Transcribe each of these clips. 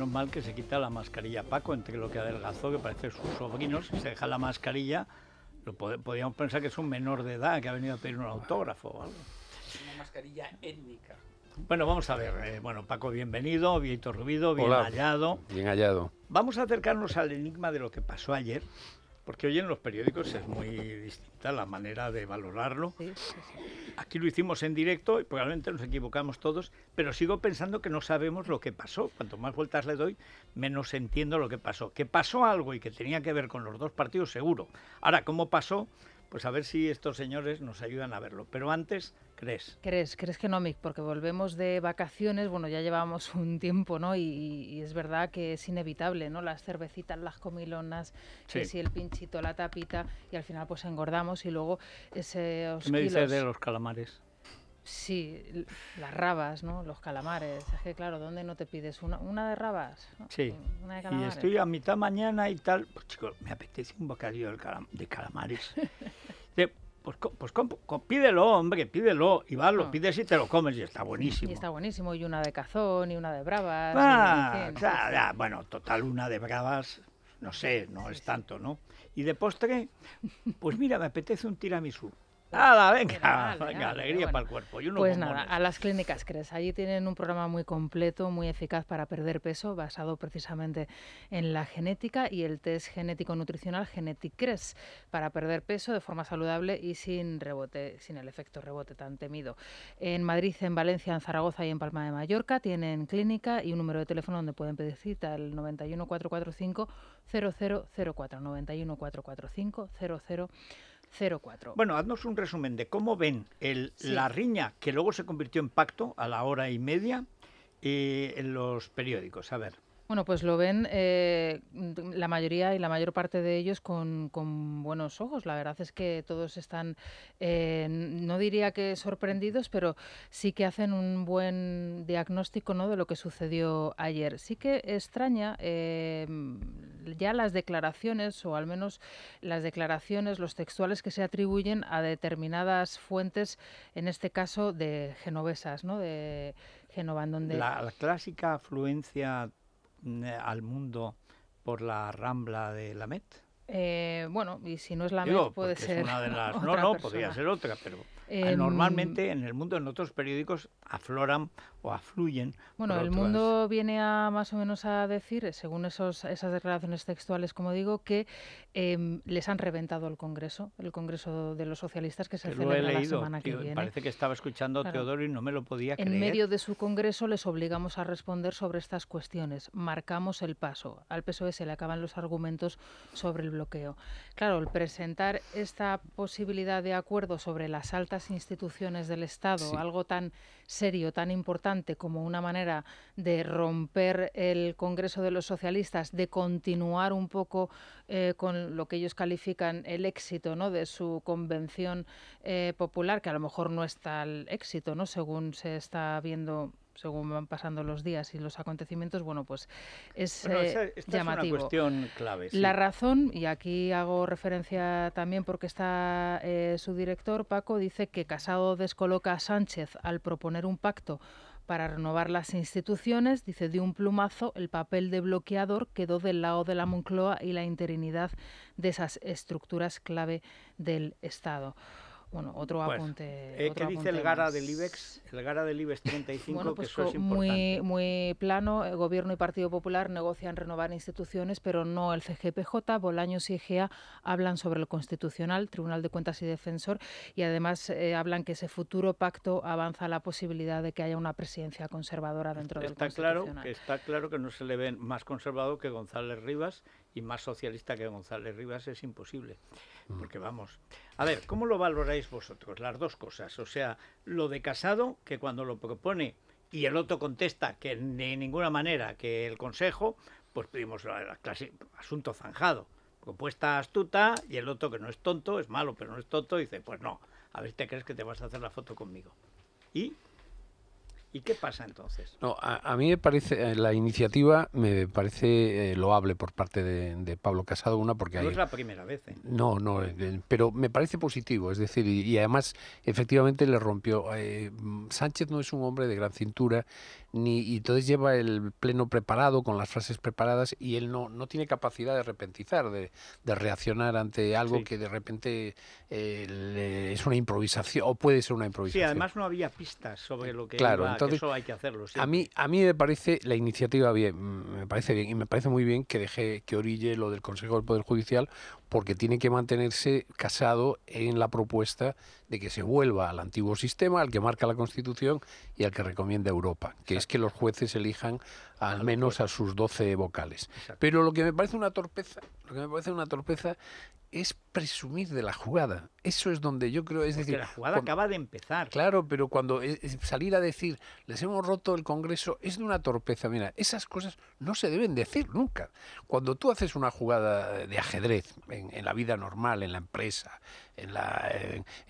menos mal que se quita la mascarilla Paco, entre lo que adelgazó, que parece sus sobrinos, si se deja la mascarilla, lo podríamos pensar que es un menor de edad que ha venido a pedir un autógrafo o algo. Una mascarilla étnica. Bueno, vamos a ver. Eh, bueno, Paco, bienvenido. bien Rubido, bien hallado. Bien hallado. Vamos a acercarnos al enigma de lo que pasó ayer, porque hoy en los periódicos es muy distinta la manera de valorarlo. Aquí lo hicimos en directo y probablemente nos equivocamos todos, pero sigo pensando que no sabemos lo que pasó. Cuanto más vueltas le doy, menos entiendo lo que pasó. Que pasó algo y que tenía que ver con los dos partidos, seguro. Ahora, ¿cómo pasó? Pues a ver si estos señores nos ayudan a verlo. Pero antes, ¿Crees? ¿Crees? que no, Mick? Porque volvemos de vacaciones, bueno, ya llevamos un tiempo, ¿no? Y, es verdad que es inevitable, ¿no? Las cervecitas, las comilonas, si el pinchito, la tapita, y al final pues engordamos y luego ese... ¿Qué me dices de los calamares? Sí, las rabas, ¿no? Los calamares. Es que claro, ¿dónde no te pides una, una de rabas? Sí. Una de Y estoy a mitad mañana y tal, pues chicos, me apetece un bocadillo de, calamares. Pues, pues pídelo, hombre, pídelo. Y vas lo ah. pides y te lo comes y está buenísimo. Y está buenísimo. Y una de cazón y una de bravas. bueno, total, una de bravas, no sé, no es tanto, ¿no? Y de postre, pues mira, me apetece un tiramisú. Nada, venga! venga, alegría para el cuerpo. pues nada, a las clínicas CRES. Allí tienen un programa muy completo, muy eficaz para perder peso, basado precisamente en la genética y el test genético nutricional Genetic CRES, para perder peso de forma saludable y sin rebote, sin el efecto rebote tan temido. En Madrid, en Valencia, en Zaragoza y en Palma de Mallorca tienen clínica y un número de teléfono donde pueden pedir cita, el 91 445 0004. 91 445 0004. Bueno, haznos un resumen de cómo ven el, la riña que luego se convirtió en pacto a la hora y media eh, en los periódicos. A ver. Bueno, pues lo ven eh, mm, la mayoría y la mayor parte de ellos con, buenos ojos. La verdad es que todos están, eh, no diría que sorprendidos, pero sí que hacen un buen diagnóstico ¿no? de lo que sucedió ayer. Sí que extraña eh, mm, ya las declaraciones, o al menos las declaraciones, los textuales que se atribuyen a determinadas fuentes, en este caso de genovesas, ¿no? de en donde... la, la clásica afluencia eh, al mundo por la rambla de la Met? Eh, bueno, y si no es la Met, puede ser. Una de no, no, podría ser otra, pero ah, em, normalmente en el mundo, en otros periódicos, afloran o afluyen. Bueno, el mundo viene a más o menos a decir, según esos, esas declaraciones textuales, como digo, que Em, les han reventado el Congreso, el Congreso de los Socialistas que se celebra la semana que viene. Parece que estaba escuchando a Teodoro y no me lo podía creer. En medio de su Congreso les obligamos a responder sobre estas cuestiones. Marcamos el paso. Al PSOE se le acaban los argumentos sobre el bloqueo. Claro, el presentar esta posibilidad de acuerdo sobre las altas instituciones del Estado, algo tan serio, tan importante como una manera de romper el Congreso de los Socialistas, de continuar un poco eh, con lo que ellos califican el éxito ¿no? de su convención eh, popular, que a lo mejor no es tal éxito, ¿no? según se está viendo según van pasando los días y los acontecimientos, bueno, pues es eh, una cuestión clave. La razón, y aquí hago referencia también porque está eh, su director, Paco, dice que Casado descoloca a Sánchez al proponer un pacto para renovar las instituciones, dice de un plumazo, el papel de bloqueador quedó del lado de la Moncloa y la interinidad de esas estructuras clave del Estado. Bueno, otro pues, apunte. Eh, ¿Qué dice el GARA del IBEX? El GARA del IBEX 35, pues es Muy, muy plano, el eh, Gobierno y Partido Popular negocian renovar instituciones, pero no el CGPJ. Bolaños y EGEA hablan sobre el Constitucional, Tribunal de Cuentas y Defensor, y además eh, hablan que ese futuro pacto avanza la posibilidad de que haya una presidencia conservadora dentro del Constitucional. Claro está claro que no se le ven más conservado que González Rivas y más socialista que González Rivas es imposible. Mm. Porque vamos, a ver, ¿cómo lo valoráis vosotros? Las dos cosas. O sea, lo de Casado, que cuando lo propone y el otro contesta que de ninguna manera que el Consejo, pues pedimos asunto zanjado. Propuesta astuta y el otro que no es tonto, es malo pero no es tonto, dice, pues no, a ver te crees que te vas a hacer la foto conmigo. Y ¿Y qué pasa entonces? No, a, mí me parece, eh, la iniciativa me parece eh, loable por parte de, Pablo Casado, una porque... No es la primera vez. ¿eh? No, no, pero me parece positivo, es decir, y además efectivamente le rompió... Sánchez no es un hombre de gran cintura, ni, y entonces lleva el pleno preparado, con las frases preparadas, y él no, no tiene capacidad de repentizar, de, de reaccionar ante algo que de repente eh, es una improvisación, o puede ser una improvisación. Sí, además no había pistas sobre lo que, claro, entonces, eso hay que hacerlo. A, mí, a mí me parece la iniciativa bien, me parece bien, y me parece muy bien que deje que orille lo del Consejo del Poder Judicial porque tiene que mantenerse casado en la propuesta de que se vuelva al antiguo sistema, al que marca la Constitución y al que recomienda Europa, que es que los jueces elijan al menos a sus 12 vocales. Pero lo que me parece una torpeza, lo que me parece una torpeza es presumir de la jugada. Eso es donde yo creo, es Porque decir... la jugada acaba de empezar. Claro, pero cuando salir a decir, les hemos roto el Congreso, es de una torpeza. Mira, esas cosas no se deben decir nunca. Cuando tú haces una jugada de ajedrez en, la vida normal, en la empresa, en, la,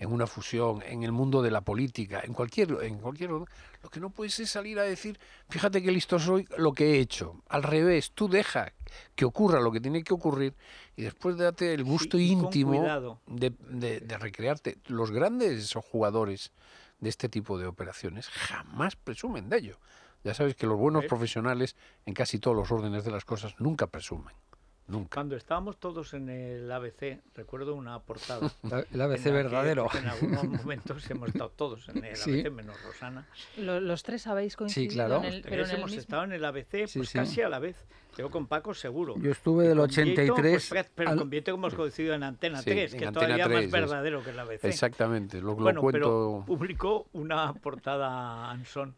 una fusión, en el mundo de la política, en cualquier, en cualquier... Lo que no puedes es salir a decir, fíjate qué listo soy, lo que he hecho. Al revés, tú deja que ocurra lo que tiene que ocurrir y después date el gusto íntimo de, de recrearte. Los grandes jugadores de este tipo de operaciones jamás presumen de ello. Ya sabes que los buenos ¿Eh? profesionales en casi todos los órdenes de las cosas nunca presumen. Nunca. Cuando estábamos todos en el ABC, recuerdo una portada. el ABC verdadero. en algunos momentos hemos estado todos en el ABC, menos Rosana. los tres habéis coincidido. En el, pero en hemos estado en el ABC pues casi a la vez. Yo con Paco seguro. Yo estuve del 83. Pues, pues, pero al... como hemos coincidido en Antena 3, que todavía más verdadero que el ABC. Exactamente, lo, bueno, cuento. Pero publicó una portada Anson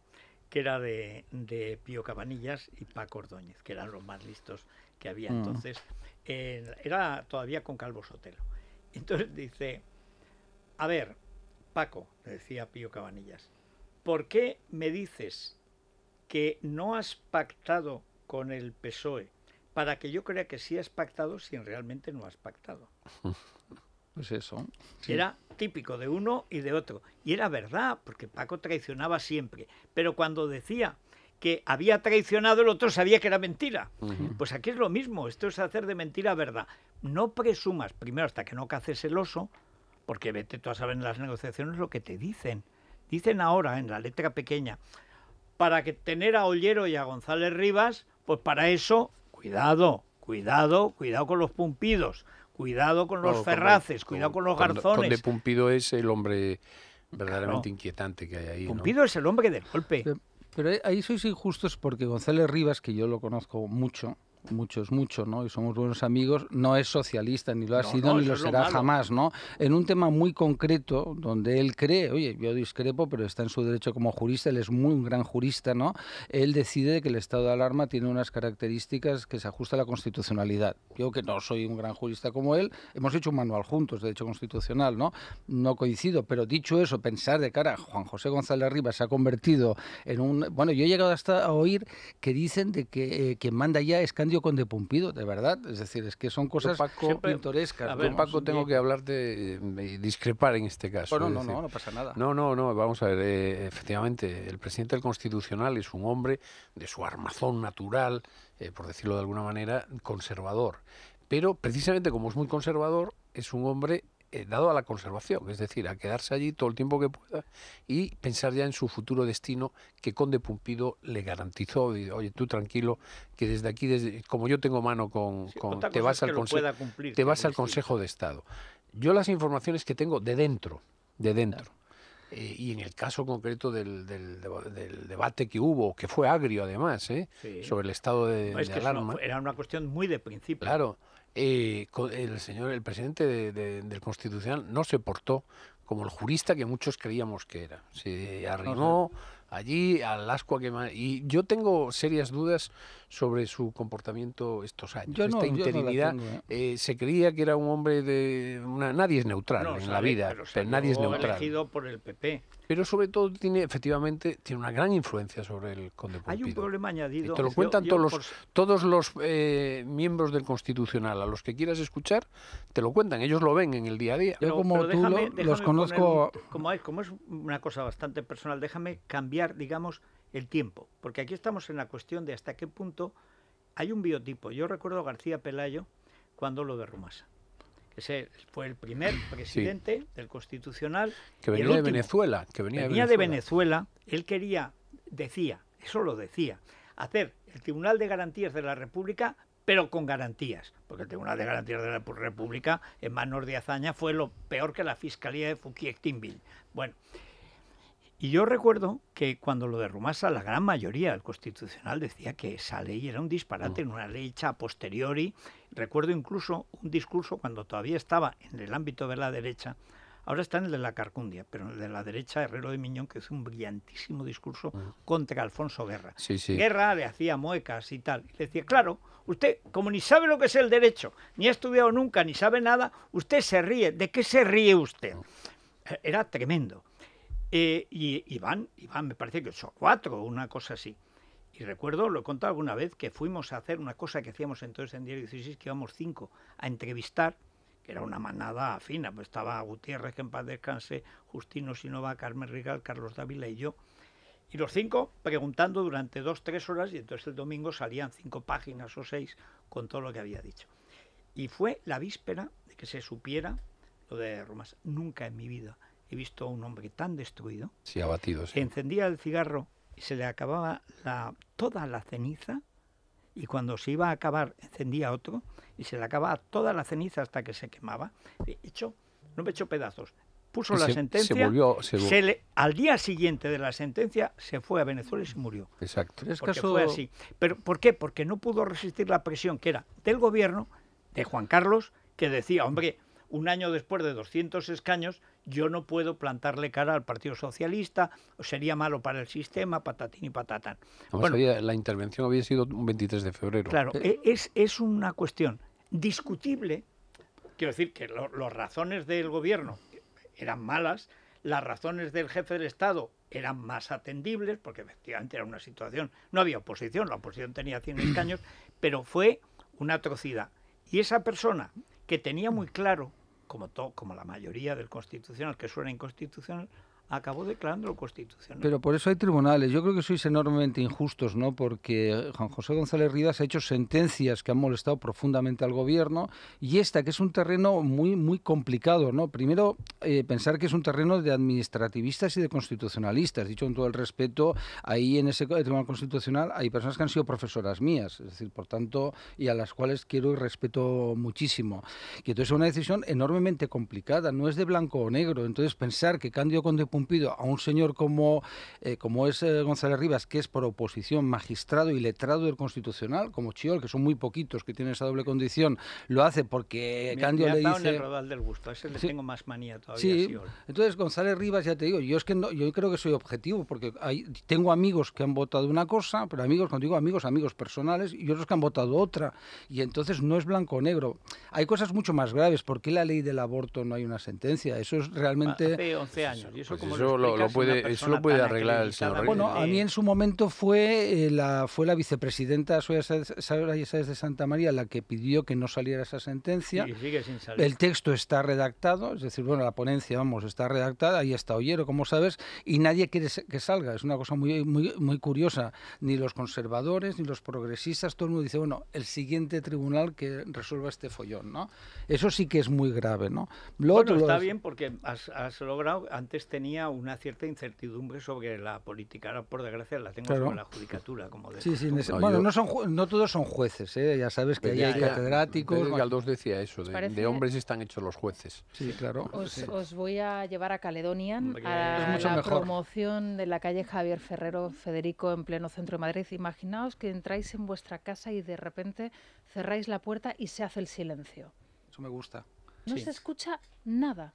que era de, de Pío Cabanillas y Paco Ordóñez, que eran los más listos había mm. entonces. era todavía con Calvo Sotelo. Entonces dice, a ver, Paco, le decía Pío Cabanillas, ¿por qué me dices que no has pactado con el PSOE para que yo crea que sí has pactado si realmente no has pactado? Pues eso. Era típico de uno y de otro. Y era verdad, porque Paco traicionaba siempre. Pero cuando decía que había traicionado, el otro sabía que era mentira. Pues aquí es lo mismo, esto es hacer de mentira verdad. No presumas, primero, hasta que no caces el oso, porque vete tú a saber en las negociaciones lo que te dicen. Dicen ahora, en la letra pequeña, para que tener a Ollero y a González Rivas, pues para eso, cuidado, cuidado, cuidado con los pumpidos, cuidado con los ferraces, cuidado con los garzones. Pumpido es el hombre verdaderamente inquietante que hay ahí. Pumpido es el hombre del golpe. Pero ahí sois injustos porque González Rivas, que yo lo conozco mucho, muchos, mucho, ¿no? Y somos buenos amigos, no es socialista, ni lo ha sido, ni lo será jamás, ¿no? En un tema muy concreto, donde él cree, oye, yo discrepo, pero está en su derecho como jurista, él es muy un gran jurista, ¿no? Él decide que el estado de alarma tiene unas características que se ajusta a la constitucionalidad. Yo que no soy un gran jurista como él, hemos hecho un manual juntos de derecho constitucional, ¿no? No coincido, pero dicho eso, pensar de cara a Juan José González Arriba se ha convertido en un... Bueno, yo he llegado hasta a oír que dicen de que eh, quien manda ya es Cándido con De de verdad. Es decir, es que son cosas eh, pintorescas. Paco, tengo que hablarte y discrepar en este caso. No, no, no, no pasa nada. No, no, no, vamos a ver. Eh, efectivamente, el presidente del Constitucional es un hombre de su armazón natural, eh, por decirlo de alguna manera, conservador. Pero precisamente como es muy conservador, es un hombre eh, dado a la conservación, es decir, a quedarse allí todo el tiempo que pueda y pensar ya en su futuro destino que Conde Pumpido le garantizó, oye, tú tranquilo, que desde aquí, desde, como yo tengo mano con, te vas, al, te vas al Consejo de Estado. Yo las informaciones que tengo de dentro, de dentro, eh, y en el caso concreto del, debate que hubo, que fue agrio además, eh, sobre el estado de, era una cuestión muy de principio. Claro, eh, el señor, el presidente del Constitucional no se portó como el jurista que muchos creíamos que era. Se arrimó allí al ascua que... Y yo tengo serias dudas sobre su comportamiento estos años. Esta interinidad... ¿eh? Eh, se creía que era un hombre de... Una, nadie es neutral en la vida, pero, nadie es neutral. elegido por el PP pero sobre todo tiene efectivamente tiene una gran influencia sobre el conde Hay un problema añadido. te lo cuentan todos los, todos los eh, miembros del Constitucional, a los que quieras escuchar, te lo cuentan, ellos lo ven en el día a día. yo como tú los conozco... como, es, como es una cosa bastante personal, déjame cambiar, digamos, el tiempo, porque aquí estamos en la cuestión de hasta qué punto hay un biotipo. Yo recuerdo a García Pelayo cuando lo de ese fue el primer presidente del Constitucional. Que venía de Venezuela. Que venía, de, Venezuela. Él quería, decía, eso lo decía, hacer el Tribunal de Garantías de la República, pero con garantías. Porque el Tribunal de Garantías de la República, en manos de Azaña, fue lo peor que la Fiscalía de Fouquier-Tinville, Bueno, y yo recuerdo que cuando lo de la gran mayoría del Constitucional decía que esa ley era un disparate, mm. una ley hecha a posteriori. Recuerdo incluso un discurso cuando todavía estaba en el ámbito de la derecha, ahora está en el de la Carcundia, pero en el de la derecha, Herrero de Miñón, que hizo un brillantísimo discurso mm. contra Alfonso Guerra. Guerra le hacía muecas y tal. le decía, claro, usted, como ni sabe lo que es el derecho, ni ha estudiado nunca, ni sabe nada, usted se ríe. ¿De qué se ríe usted? Mm. E-, era tremendo. Eh, y, Iván, van, me parece que son cuatro una cosa así. Y recuerdo, lo he contado alguna vez, que fuimos a hacer una cosa que hacíamos entonces en Diario 16, que íbamos cinco a entrevistar, que era una manada fina, pues estaba Gutiérrez, que en paz descanse, Justino Sinova, Carmen Rigal, Carlos Dávila y yo. Y los cinco preguntando durante dos, tres horas, y entonces el domingo salían cinco páginas o seis con todo lo que había dicho. Y fue la víspera de que se supiera lo de Romas. Nunca en mi vida he visto a un hombre tan destruido. Sí, abatido. Encendía el cigarro y se le acababa la, toda la ceniza y cuando se iba a acabar encendía otro y se le acababa toda la ceniza hasta que se quemaba. Hecho, no me echó pedazos. Puso la sentencia. Se al día siguiente de la sentencia se fue a Venezuela y se murió. Exacto. así. Pero, ¿Por qué? Porque no pudo resistir la presión que era del gobierno, de Juan Carlos, que decía, hombre, un año después de 200 escaños, yo no puedo plantarle cara al Partido Socialista, sería malo para el sistema, patatín y patatán. bueno, la intervención había sido un 23 de febrero. Claro, eh, e, es, es una cuestión discutible. Quiero decir que las razones del gobierno eran malas, las razones del jefe del Estado eran más atendibles, porque efectivamente era una situación, no había oposición, la oposición tenía 100 escaños, pero fue una atrocidad. Y esa persona que tenía muy claro como, la mayoría del constitucional que suena inconstitucional, acabó declarándolo constitucional. Pero por eso hay tribunales. Yo creo que sois enormemente injustos, ¿no? Porque Juan José González Rivas ha hecho sentencias que han molestado profundamente al gobierno y esta, que es un terreno muy, muy complicado, ¿no? Primero, eh, pensar que es un terreno de administrativistas y de constitucionalistas. Dicho con todo el respeto, ahí en ese Tribunal Constitucional hay personas que han sido profesoras mías, es decir, por tanto, y a las cuales quiero y respeto muchísimo. Y entonces es una decisión enormemente complicada, no es de blanco o negro. Entonces, pensar que Cándido Conde cumplido, a un señor como, eh, como es eh, González Rivas, que es por oposición magistrado y letrado del Constitucional, como Chiol, que son muy poquitos que tienen esa doble condición, lo hace porque me, le dice... el rodal del gusto, tengo más manía todavía. Sí, entonces González Rivas, ya te digo, yo es que no, yo creo que soy objetivo, porque hay, tengo amigos que han votado una cosa, pero amigos, contigo amigos, amigos personales, y otros que han votado otra, y entonces no es blanco o negro. Hay cosas mucho más graves, porque la ley del aborto no hay una sentencia? Eso es realmente... Ah, hace 11 años, y eso pues, eso lo, puede, puede arreglar el señor. Bueno, a mí en su momento fue eh, la fue la vicepresidenta de Santa María la que pidió que no saliera esa sentencia. El texto está redactado, es decir, bueno, la ponencia, vamos, está redactada, ahí está Ollero, como sabes, y nadie quiere que salga. Es una cosa muy, muy, curiosa. Ni los conservadores, ni los progresistas, todo el mundo dice, bueno, el siguiente tribunal que resuelva este follón, ¿no? Eso sí que es muy grave, ¿no? bueno, está bien porque has logrado, antes tenía una cierta incertidumbre sobre la política. Ahora, por desgracia, la tengo con la judicatura. Como no, bueno, no, todos son jueces, ¿eh? ya sabes que hay catedráticos. Pedro decía eso, de, hombres están hechos los jueces. Os, voy a llevar a Caledonian, a la promoción de la calle Javier Ferrero Federico en pleno centro de Madrid. Imaginaos que entráis en vuestra casa y de repente cerráis la puerta y se hace el silencio. Eso me gusta. No se escucha nada.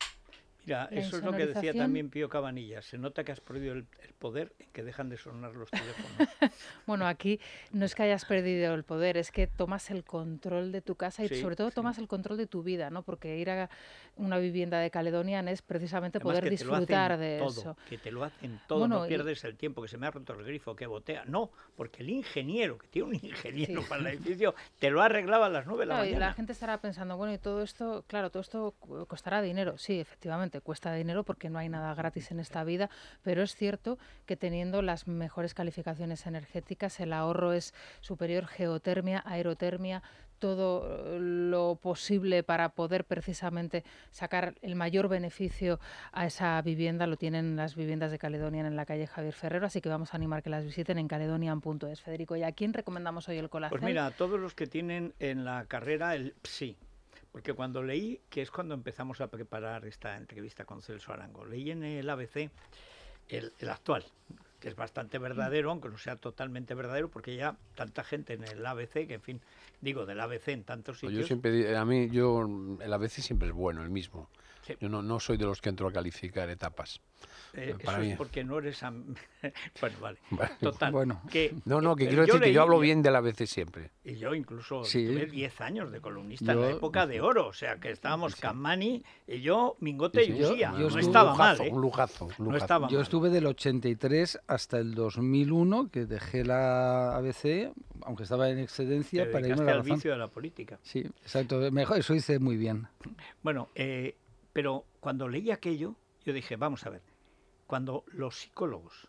Ya, eso es lo que decía también Pío Cabanilla, Se nota que has perdido el, poder en que dejan de sonar los teléfonos. bueno, aquí no es que hayas perdido el poder, es que tomas el control de tu casa y sobre todo tomas el control de tu vida, ¿no? Porque ir a una vivienda de Caledonian es precisamente poder disfrutar de eso. Que te lo hacen todo, no pierdes el tiempo, que se me ha roto el grifo, que botea. No, porque el ingeniero, que tiene un ingeniero para el edificio, te lo arreglaba a las nueve de la mañana. Y la gente estará pensando, bueno, y todo esto, claro, todo esto costará dinero. Sí, efectivamente cuesta dinero porque no hay nada gratis en esta vida, pero es cierto que teniendo las mejores calificaciones energéticas el ahorro es superior, geotermia, aerotermia, todo eh, lo posible para poder precisamente sacar el mayor beneficio a esa vivienda. Lo tienen las viviendas de caledonia en la calle Javier Ferrero, así que vamos a animar que las visiten en caledonian.es. Federico, ¿y a quién recomendamos hoy el colacel? Pues mira, a todos los que tienen en la carrera el PSI, porque cuando leí, que es cuando empezamos a preparar esta entrevista con Celso Arango, leí en el ABC el, actual, que es bastante verdadero, mm. aunque no sea totalmente verdadero, porque ya tanta gente en el ABC, que en fin, digo, del ABC en tantos pues sitios. Yo siempre, a mí, yo, el ABC siempre es bueno, el mismo. Yo no, soy de los que entro a calificar etapas. Eh, porque no eres... bueno, vale. no, no, que eh, quiero decir que yo hablo bien de la ABC siempre. Y yo incluso tuve 10 años de columnista en la época de oro. O sea, que estábamos Camani y yo, Mingote y Usía. no estaba mal, Un lujazo, ¿eh? yo estuve del 83 hasta el 2001, que dejé la ABC, aunque estaba en excedencia, para irme al vicio de la política. Sí, exacto. Mejor, eso hice muy bien. Bueno, eh, pero cuando leí aquello, yo dije, vamos a ver, cuando los psicólogos,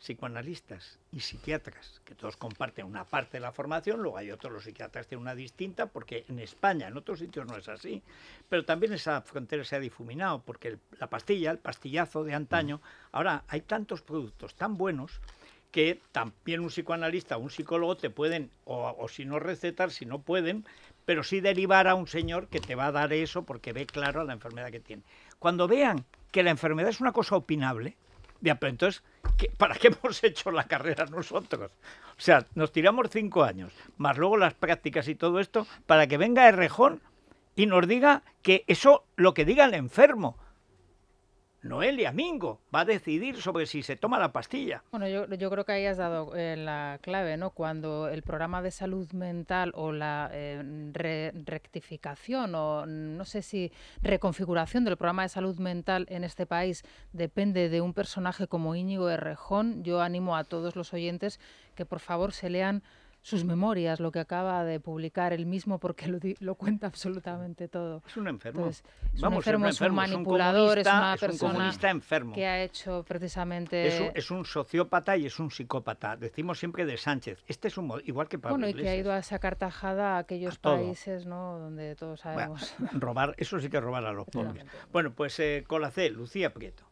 psicoanalistas y psiquiatras, que todos comparten una parte de la formación, luego hay otros, los psiquiatras tienen una distinta, porque en España, en otros sitios no es así, pero también esa frontera se ha difuminado, porque la pastilla, el pastillazo de antaño, mm. ahora hay tantos productos tan buenos que también un psicoanalista o un psicólogo te pueden, o si no recetar, si no pueden, pero sí derivar a un señor que te va a dar eso porque ve claro la enfermedad que tiene. Cuando vean que la enfermedad es una cosa opinable, de pero entonces, ¿para qué hemos hecho la carrera nosotros? O sea, nos tiramos cinco años, más luego las prácticas y todo esto, para que venga el rejón y nos diga que eso, lo que diga el enfermo, Noelia Mingo va a decidir sobre si se toma la pastilla. Bueno, yo, yo creo que ahí has dado eh, la clave, ¿no? Cuando el programa de salud mental o la eh, rectificación o no sé si reconfiguración del programa de salud mental en este país depende de un personaje como Íñigo Errejón, yo animo a todos los oyentes que por favor se lean sus memorias, lo que acaba de publicar él mismo, porque lo, cuenta absolutamente todo. Es un enfermo. es, un enfermo es, un manipulador, es, una persona que ha hecho precisamente... Es un, sociópata y es un psicópata. Decimos siempre de Sánchez. Este es un... igual que Pablo Bueno, y que ha ido a sacar tajada a aquellos países ¿no? donde todos sabemos... robar, eso sí que robar a los pobres. Bueno, pues eh, con Lucía Prieto.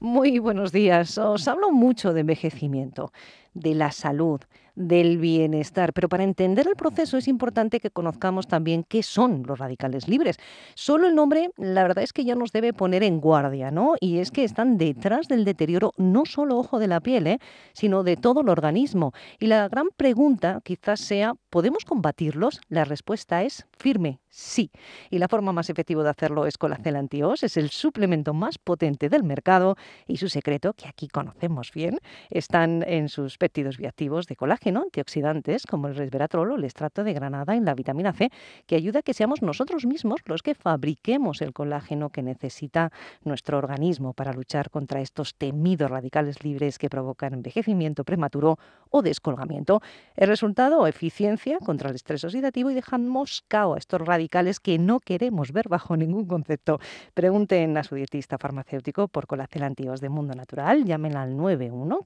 Muy buenos días. Os hablo mucho de envejecimiento, de la salud, del bienestar. Pero para entender el proceso es importante que conozcamos también qué son los radicales libres. Solo el nombre, la verdad es que ya nos debe poner en guardia, ¿no? Y es que están detrás del deterioro no solo ojo de la piel, ¿eh? sino de todo el organismo. Y la gran pregunta quizás sea, ¿podemos combatirlos? La respuesta es firme, sí. Y la forma más efectiva de hacerlo es con la Celantios, es el suplemento más potente del mercado y su secreto, que aquí conocemos bien, están en sus péptidos bioactivos de colágeno, antioxidantes como el resveratrol o el estrato de granada en la vitamina C, que ayuda a que seamos nosotros mismos los que fabriquemos el colágeno que necesita nuestro organismo para luchar contra estos temidos radicales libres que provocan envejecimiento prematuro o descolgamiento. El resultado, eficiencia contra el estrés oxidativo y dejamos cao a estos radicales que no queremos ver bajo ningún concepto. Pregunten a su dietista farmacéutico por colágeno Antiguos de Mundo Natural, llamen al 91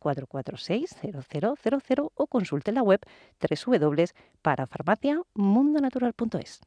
000 o consulte la web www.parafarmaciamundonatural.es.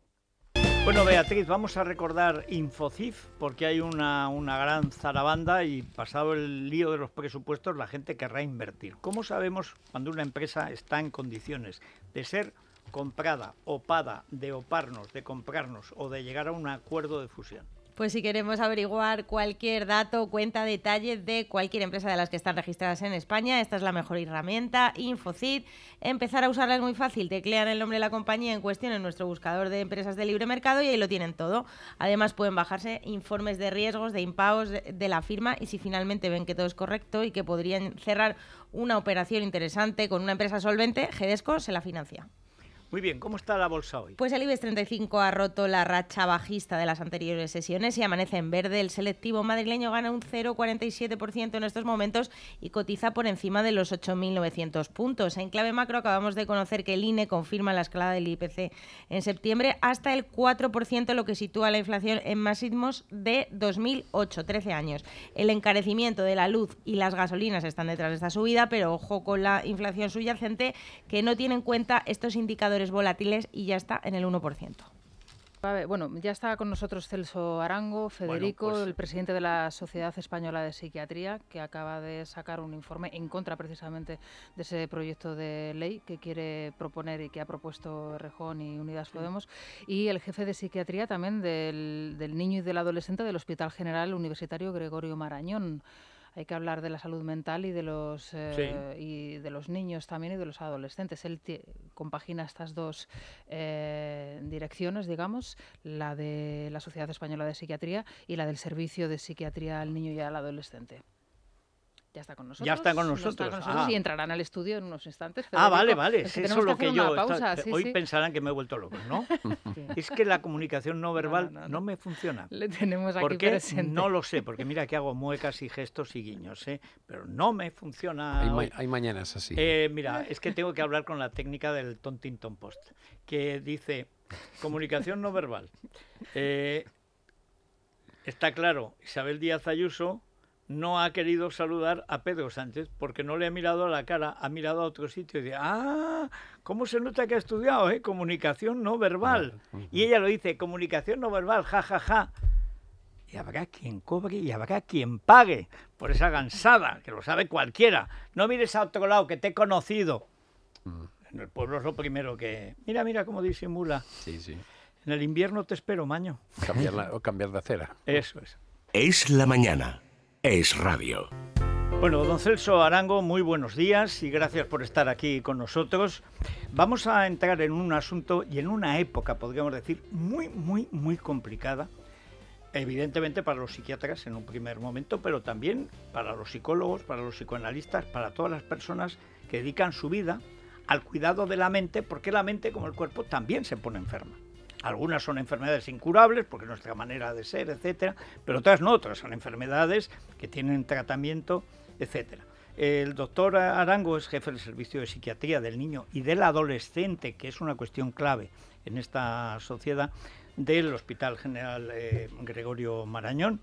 Bueno, Beatriz, vamos a recordar InfoCIF porque hay una, una, gran zarabanda y pasado el lío de los presupuestos la gente querrá invertir. ¿Cómo sabemos cuando una empresa está en condiciones de ser comprada, opada, de oparnos, de comprarnos o de llegar a un acuerdo de fusión? Pues si queremos averiguar cualquier dato, cuenta, detalle de cualquier empresa de las que están registradas en España, esta es la mejor herramienta, Infocid. Empezar a usarla es muy fácil, teclean el nombre de la compañía en cuestión en nuestro buscador de empresas de libre mercado y ahí lo tienen todo. Además pueden bajarse informes de riesgos, de impagos de la firma y si finalmente ven que todo es correcto y que podrían cerrar una operación interesante con una empresa solvente, Gedesco se la financia. Muy bien, ¿cómo está la bolsa hoy? Pues el IBEX 35 ha roto la racha bajista de las anteriores sesiones y amanece en verde. El selectivo madrileño gana un 0,47% en estos momentos y cotiza por encima de los 8.900 puntos. En clave macro acabamos de conocer que el INE confirma la escalada del IPC en septiembre hasta el 4%, lo que sitúa la inflación en máximos de 2008, 13 años. El encarecimiento de la luz y las gasolinas están detrás de esta subida, pero ojo con la inflación subyacente que no tiene en cuenta estos indicadores volátiles y ya está en el 1%. bueno, ya está con nosotros Celso Arango, Federico, pues, el eh. presidente de la Sociedad Española de Psiquiatría, que acaba de sacar un informe en contra precisamente de ese proyecto de ley que quiere proponer y que ha propuesto Rejón y Unidas Podemos, y el jefe de psiquiatría también del, del niño y del adolescente del Hospital General Universitario Gregorio Marañón hay que hablar de la salud mental y de los eh, y de los niños también y de los adolescentes. Él compagina estas dos eh, direcciones, digamos, la de la Sociedad Española de Psiquiatría y la del Servicio de Psiquiatría al Niño y al Adolescente. Ya está con nosotros. Ya está con ah. nosotros. y entrarán al estudio en unos instantes. Ah, vale, vale. eso es lo que, yo. hoy pensarán que me he vuelto loco, ¿no? Es que la comunicación no verbal no, me funciona. Le tenemos aquí ¿Por Presente. No lo sé, porque mira que hago muecas y gestos y guiños, ¿eh? pero no me funciona. Hay, mañanas así. Eh, mira, es que tengo que hablar con la técnica del Tontington Post, que dice comunicación no verbal. Eh, está claro, Isabel Díaz Ayuso no ha querido saludar a Pedro Sánchez porque no le ha mirado a la cara, ha mirado a otro sitio y dice, ah, ¿cómo se nota que ha estudiado? Eh? Comunicación no verbal. Y ella lo dice, comunicación no verbal, ja, ja, ja. Y habrá quien cobre y habrá quien pague por esa gansada, que lo sabe cualquiera. No mires a otro lado, que te he conocido. Mm. En el pueblo es lo primero que... Mira, mira cómo disimula. Sí, sí. En el invierno te espero, maño. Cambiar, la, o cambiar de acera. Eso es. Es la mañana es radio. Bueno, don Celso Arango, muy buenos días y gracias por estar aquí con nosotros. Vamos a entrar en un asunto y en una época, podríamos decir, muy, muy, muy complicada, evidentemente para los psiquiatras en un primer momento, pero también para los psicólogos, para los psicoanalistas, para todas las personas que dedican su vida al cuidado de la mente, porque la mente, como el cuerpo, también se pone enferma. Algunas son enfermedades incurables, porque es nuestra manera de ser, etcétera, pero otras no, otras son enfermedades que tienen tratamiento, etcétera. El doctor Arango es jefe del Servicio de Psiquiatría del Niño y del Adolescente, que es una cuestión clave en esta sociedad, del Hospital General eh, Gregorio Marañón.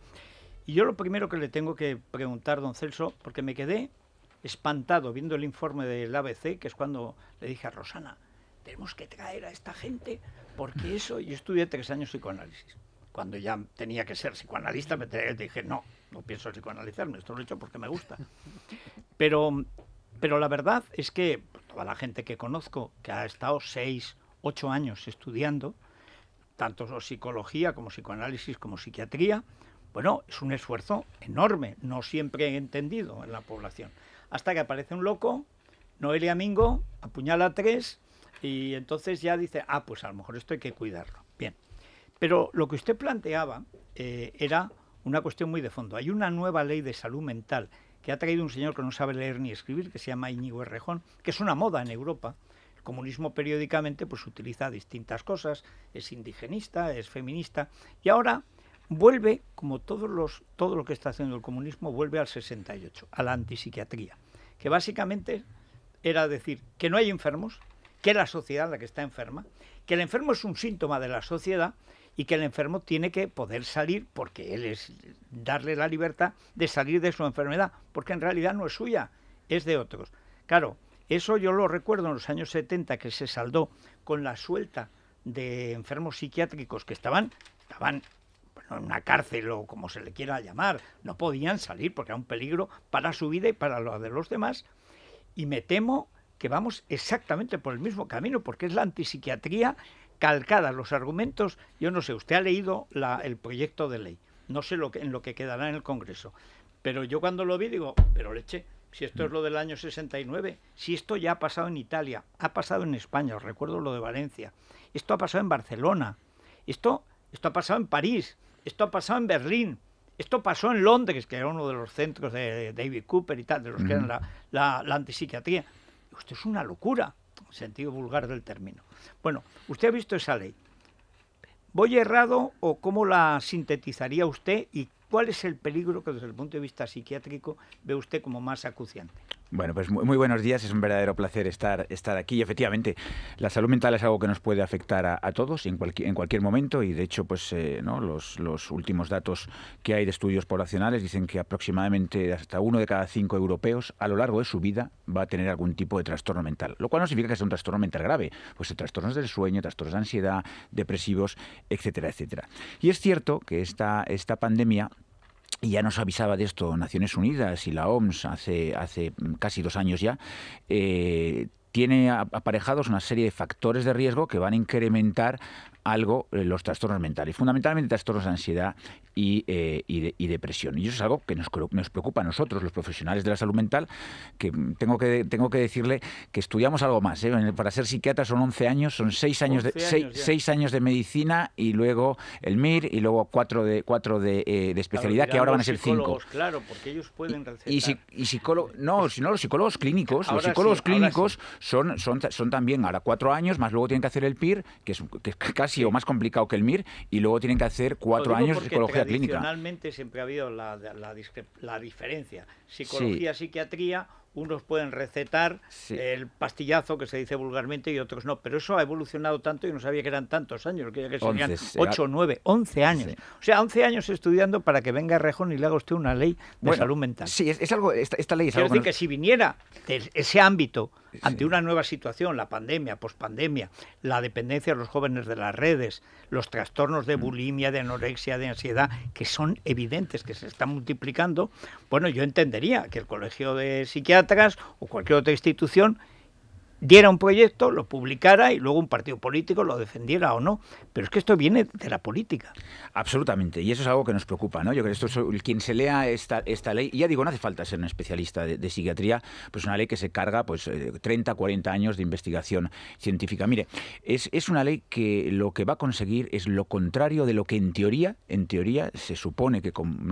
Y yo lo primero que le tengo que preguntar, don Celso, porque me quedé espantado viendo el informe del ABC, que es cuando le dije a Rosana, tenemos que traer a esta gente, porque eso, yo estudié tres años psicoanálisis. Cuando ya tenía que ser psicoanalista, me dije, no, no pienso psicoanalizarme, esto lo he hecho porque me gusta. Pero, pero la verdad es que toda la gente que conozco, que ha estado seis, ocho años estudiando, tanto psicología como psicoanálisis como psiquiatría, bueno, es un esfuerzo enorme, no siempre entendido en la población. Hasta que aparece un loco, Noelia Mingo, apuñala a tres y entonces ya dice, ah, pues a lo mejor esto hay que cuidarlo. Bien. Pero lo que usted planteaba eh, era una cuestión muy de fondo. Hay una nueva ley de salud mental que ha traído un señor que no sabe leer ni escribir, que se llama Íñigo Errejón, que es una moda en Europa. El comunismo periódicamente pues utiliza distintas cosas, es indigenista, es feminista, y ahora vuelve, como todos los, todo lo que está haciendo el comunismo, vuelve al 68, a la antipsiquiatría, que básicamente era decir que no hay enfermos, que la sociedad la que está enferma, que el enfermo es un síntoma de la sociedad y que el enfermo tiene que poder salir porque él es darle la libertad de salir de su enfermedad, porque en realidad no es suya, es de otros. Claro, eso yo lo recuerdo en los años 70 que se saldó con la suelta de enfermos psiquiátricos que estaban, estaban en una cárcel o como se le quiera llamar, no podían salir porque era un peligro para su vida y para la de los demás. Y me temo que vamos exactamente por el mismo camino, porque es la antipsiquiatría calcada. Los argumentos, yo no sé, usted ha leído el proyecto de ley, no sé en lo que quedará en el Congreso, pero yo cuando lo vi digo, pero leche, si esto es lo del año 69, si esto ya ha pasado en Italia, ha pasado en España, os recuerdo lo de Valencia, esto ha pasado en Barcelona, esto, esto ha pasado en París, esto ha pasado en Berlín, esto pasó en Londres, que era uno de los centros de David Cooper y tal, de los que eran la antipsiquiatría. Esto es una locura, en sentido vulgar del término. Bueno, usted ha visto esa ley. ¿Voy errado o cómo la sintetizaría usted y cuál es el peligro que desde el punto de vista psiquiátrico ve usted como más acuciante? Bueno, pues muy, buenos días. Es un verdadero placer estar, estar aquí. efectivamente, la salud mental es algo que nos puede afectar a, todos en, en cualquier momento. Y de hecho, pues eh, los, los, últimos datos que hay de estudios poblacionales dicen que aproximadamente hasta uno de cada cinco europeos a lo largo de su vida va a tener algún tipo de trastorno mental. Lo cual no significa que sea un trastorno mental grave. Pues eh, trastornos del sueño, trastornos de ansiedad, depresivos, etcétera, etcétera. Y es cierto que esta, esta pandemia y ya nos avisaba de esto Naciones Unidas y la OMS hace, hace casi dos años ya, eh, tiene aparejados una serie de factores de riesgo que van a incrementar algo eh, los trastornos mentales, fundamentalmente trastornos de ansiedad y, eh, depresión. Y eso es algo que nos, preocupa a nosotros, los profesionales de la salud mental, que tengo que, tengo que decirle que estudiamos algo más. ¿eh? Para ser psiquiatra son 11 años, son 6 años, de, años de medicina y luego el MIR y luego 4 de, 4 de, especialidad que ahora van a ser 5. Claro, porque ellos pueden Y, psicólogos, no, pues sino los psicólogos clínicos, los psicólogos clínicos son, son, también ahora 4 años, más luego tienen que hacer el PIR, que que es casi o más complicado que el MIR, y luego tienen que hacer cuatro años de psicología clínica. Tradicionalmente siempre ha habido la, diferencia. Psicología, psiquiatría, unos pueden recetar el pastillazo que se dice vulgarmente y otros no. Pero eso ha evolucionado tanto y no sabía que eran tantos años, que, que serían 8, 9, 11 años. O sea, 11 años estudiando para que venga Rejón y le haga usted una ley de salud mental. Sí, es, algo, esta, ley es algo decir que, que si viniera de ese ámbito ante una nueva situación, la pandemia, pospandemia, la dependencia de los jóvenes de las redes, los trastornos de mm. bulimia, de anorexia, de ansiedad, que son evidentes, que se están multiplicando, bueno, yo entendería que el Colegio de Psiquiatras o cualquier otra institución diera un proyecto, lo publicara y luego un partido político lo defendiera o no. Pero es que esto viene de la política. Absolutamente, y eso es algo que nos preocupa, ¿no? Yo creo que esto quien se lea esta, esta ley, y ya digo, no hace falta ser un especialista de, psiquiatría, pues una ley que se carga pues 30, eh, 40 años de investigación científica. Mire, es, es una ley que lo que va a conseguir es lo contrario de lo que en teoría, en teoría se supone que con,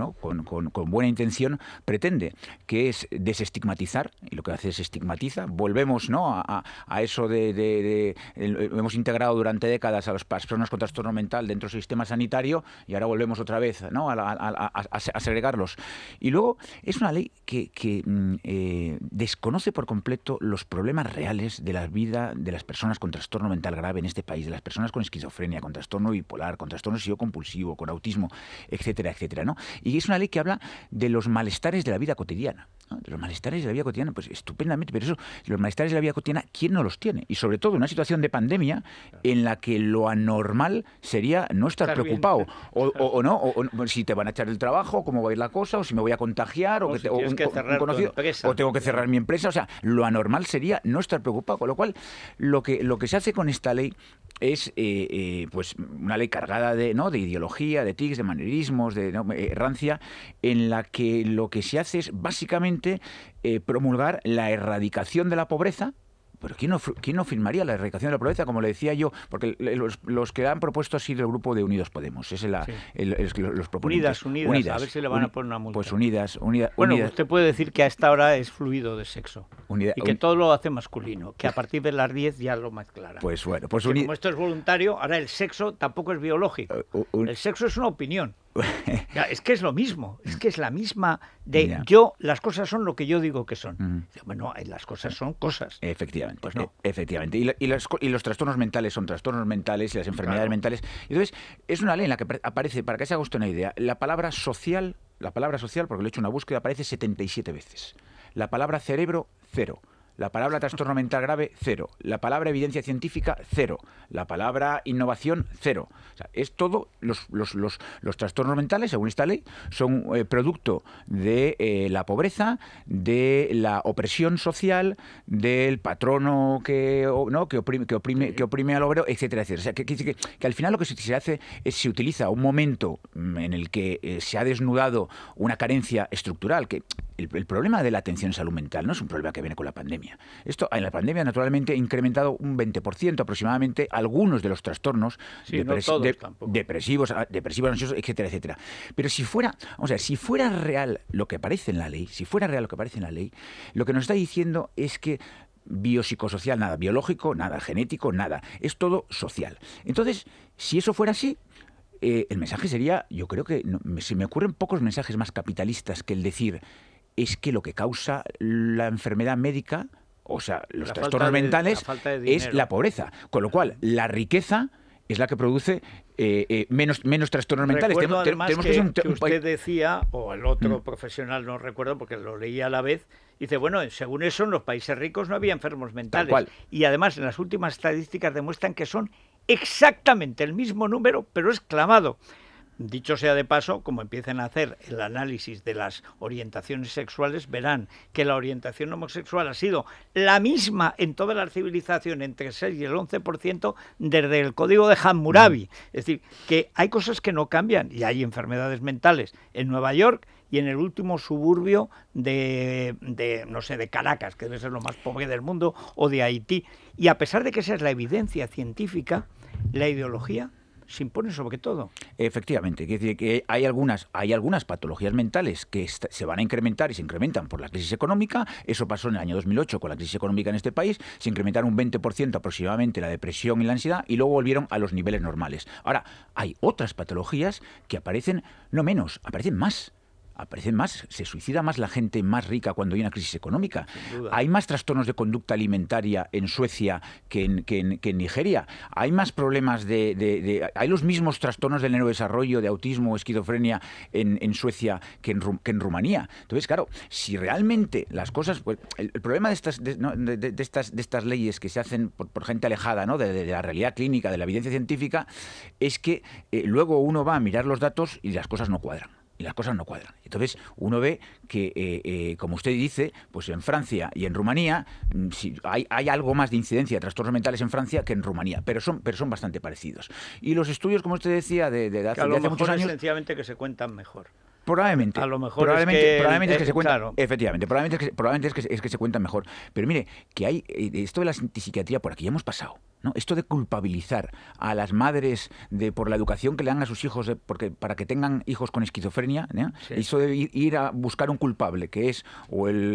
buena intención pretende, que es desestigmatizar, y lo que hace es estigmatiza, volvemos ¿no? a a, eso de, Hemos integrado durante décadas a las personas con trastorno mental dentro del sistema sanitario y ahora volvemos otra vez a, segregarlos. Y luego es una ley que, mm, eh, desconoce por completo los problemas reales de la vida de las personas con trastorno mental grave en este país, de las personas con esquizofrenia, con trastorno bipolar, con trastorno psicocompulsivo, con autismo, etcétera, etcétera. Y es una ley que habla de los malestares de la vida cotidiana. Ah, los malestares de la vida cotidiana, pues estupendamente, pero eso, los malestares de la vida cotidiana, ¿quién no los tiene? Y sobre todo en una situación de pandemia en la que lo anormal sería no estar preocupado, o, no, o, si te van a echar el trabajo, cómo va a ir la cosa, o si me voy a contagiar, o, que, o tengo que cerrar mi empresa, o sea, lo anormal sería no estar preocupado, con lo cual lo que, lo que se hace con esta ley es eh, eh, pues una ley cargada de, ¿no? de ideología, de tics, de manierismos de ¿no? en la que lo que se hace es básicamente eh, promulgar la erradicación de la pobreza pero ¿quién no, firmaría la erradicación de la pobreza? Como le decía yo, porque los, los que han propuesto ha sido el grupo de Unidos Podemos, es los Unidas, unidas, a ver si le van a poner una multa. Pues unidas, bueno, usted puede decir que a esta hora es fluido de sexo y que todo lo hace masculino, que a partir de las 10 ya lo más Pues bueno, pues Como esto es voluntario, ahora el sexo tampoco es biológico. Eh, el sexo es una opinión. es que es lo mismo, es que es la misma de yo, las cosas son lo que yo digo que son. Bueno, las cosas son cosas. Efectivamente. Pues no. E, efectivamente. Y, los, trastornos mentales son trastornos mentales y las enfermedades mentales. Entonces, es una ley en la que aparece, para que se haga usted una idea, la palabra social, la palabra social, porque le he hecho una búsqueda, aparece 77 veces. La palabra cerebro, cero la palabra trastorno mental grave, cero. La palabra evidencia científica, cero. La palabra innovación, cero. O sea, es todo, los, los, los, los, trastornos mentales, según esta ley, son eh, producto de eh, la pobreza, de la opresión social, del patrono que, ¿no? que, oprime, que, oprime, que oprime al obrero, etcétera, etcétera. O sea, que, que, al final lo que se, hace es se utiliza un momento mm, en el que eh, se ha desnudado una carencia estructural, que el, problema de la atención salud mental no es un problema que viene con la pandemia esto en la pandemia, naturalmente, ha incrementado un 20% aproximadamente algunos de los trastornos depresivos, ah, depresivos, ansiosos, etcétera, etcétera. Pero si fuera, si fuera real lo que aparece en la ley, si fuera real lo que aparece en la ley, lo que nos está diciendo es que biopsicosocial, nada biológico, nada genético, nada. Es todo social. Entonces, si eso fuera así, eh, el mensaje sería, yo creo que se me ocurren pocos mensajes más capitalistas que el decir es que lo que causa la enfermedad médica, o sea, los trastornos mentales, es la pobreza. Con lo cual, la riqueza es la que produce eh, eh, menos, menos trastornos mentales. tenemos que, usted decía, o el otro mm. profesional, no recuerdo porque lo leía a la vez, dice, bueno, según eso, en los países ricos no había enfermos mentales. Y además, en las últimas estadísticas demuestran que son exactamente el mismo número, pero exclamado. clamado Dicho sea de paso, como empiecen a hacer el análisis de las orientaciones sexuales, verán que la orientación homosexual ha sido la misma en toda la civilización, entre el 6 y el 11%, desde el código de Hammurabi. Mm. Es decir, que hay cosas que no cambian y hay enfermedades mentales en Nueva York y en el último suburbio de, de, no sé, de Caracas, que debe ser lo más pobre del mundo, o de Haití. Y a pesar de que esa es la evidencia científica, la ideología se impone sobre todo. Efectivamente, quiere decir que hay algunas, hay algunas patologías mentales que se van a incrementar y se incrementan por la crisis económica. Eso pasó en el año 2008 con la crisis económica en este país. Se incrementaron un 20% aproximadamente la depresión y la ansiedad y luego volvieron a los niveles normales. Ahora, hay otras patologías que aparecen, no menos, aparecen más aparecen más, se suicida más la gente más rica cuando hay una crisis económica. Hay más trastornos de conducta alimentaria en Suecia que en, Nigeria. Hay más problemas de, Hay los mismos trastornos del neurodesarrollo, de autismo, esquizofrenia en, Suecia que en, que en Rumanía. Entonces, claro, si realmente las cosas... Pues, el, problema de estas, de, estas, de estas leyes que se hacen por, gente alejada ¿no? de, la realidad clínica, de la evidencia científica, es que eh, luego uno va a mirar los datos y las cosas no cuadran las cosas no cuadran. Entonces uno ve que, eh, eh, como usted dice, pues en Francia y en Rumanía mm, si hay, algo más de incidencia de trastornos mentales en Francia que en Rumanía, pero son, pero son bastante parecidos. Y los estudios, como usted decía, de, de, hace, muchos años... sencillamente que se cuentan mejor. Probablemente. A lo mejor probablemente, es que, se cuentan. Efectivamente, probablemente, es que, probablemente es que, es que se cuentan mejor. Pero mire, que hay eh, esto de la psiquiatría por aquí ya hemos pasado. Esto de culpabilizar a las madres de, por la educación que le dan a sus hijos eh, porque, para que tengan hijos con esquizofrenia, ¿eh? eso de ir, a buscar un culpable, que es o, el,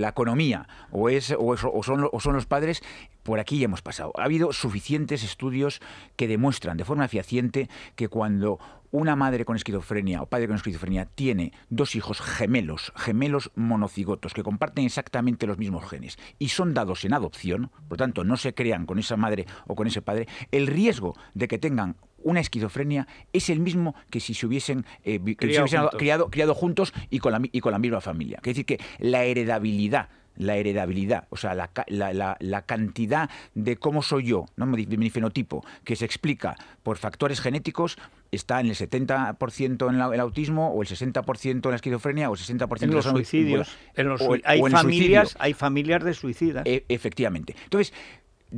la economía, o, es, o, son, los padres, por aquí ya hemos pasado. Ha habido suficientes estudios que demuestran de forma fiaciente que cuando una madre con esquizofrenia o padre con esquizofrenia tiene dos hijos gemelos, gemelos monocigotos, que comparten exactamente los mismos genes y son dados en adopción, por lo tanto no se crean con esa madre o con ese padre, el riesgo de que tengan una esquizofrenia es el mismo que si se hubiesen, eh, criado, juntos. Criado, juntos y con, la, con la misma familia. Quiere decir, que la heredabilidad la heredabilidad, o sea, la, cantidad de cómo soy yo, ¿no? mi, fenotipo, que se explica por factores genéticos, está en el 70% en, el autismo, o el 60% en la esquizofrenia, o el 60% en los suicidios. hay, familias, hay familias de suicidas. E, efectivamente. Entonces,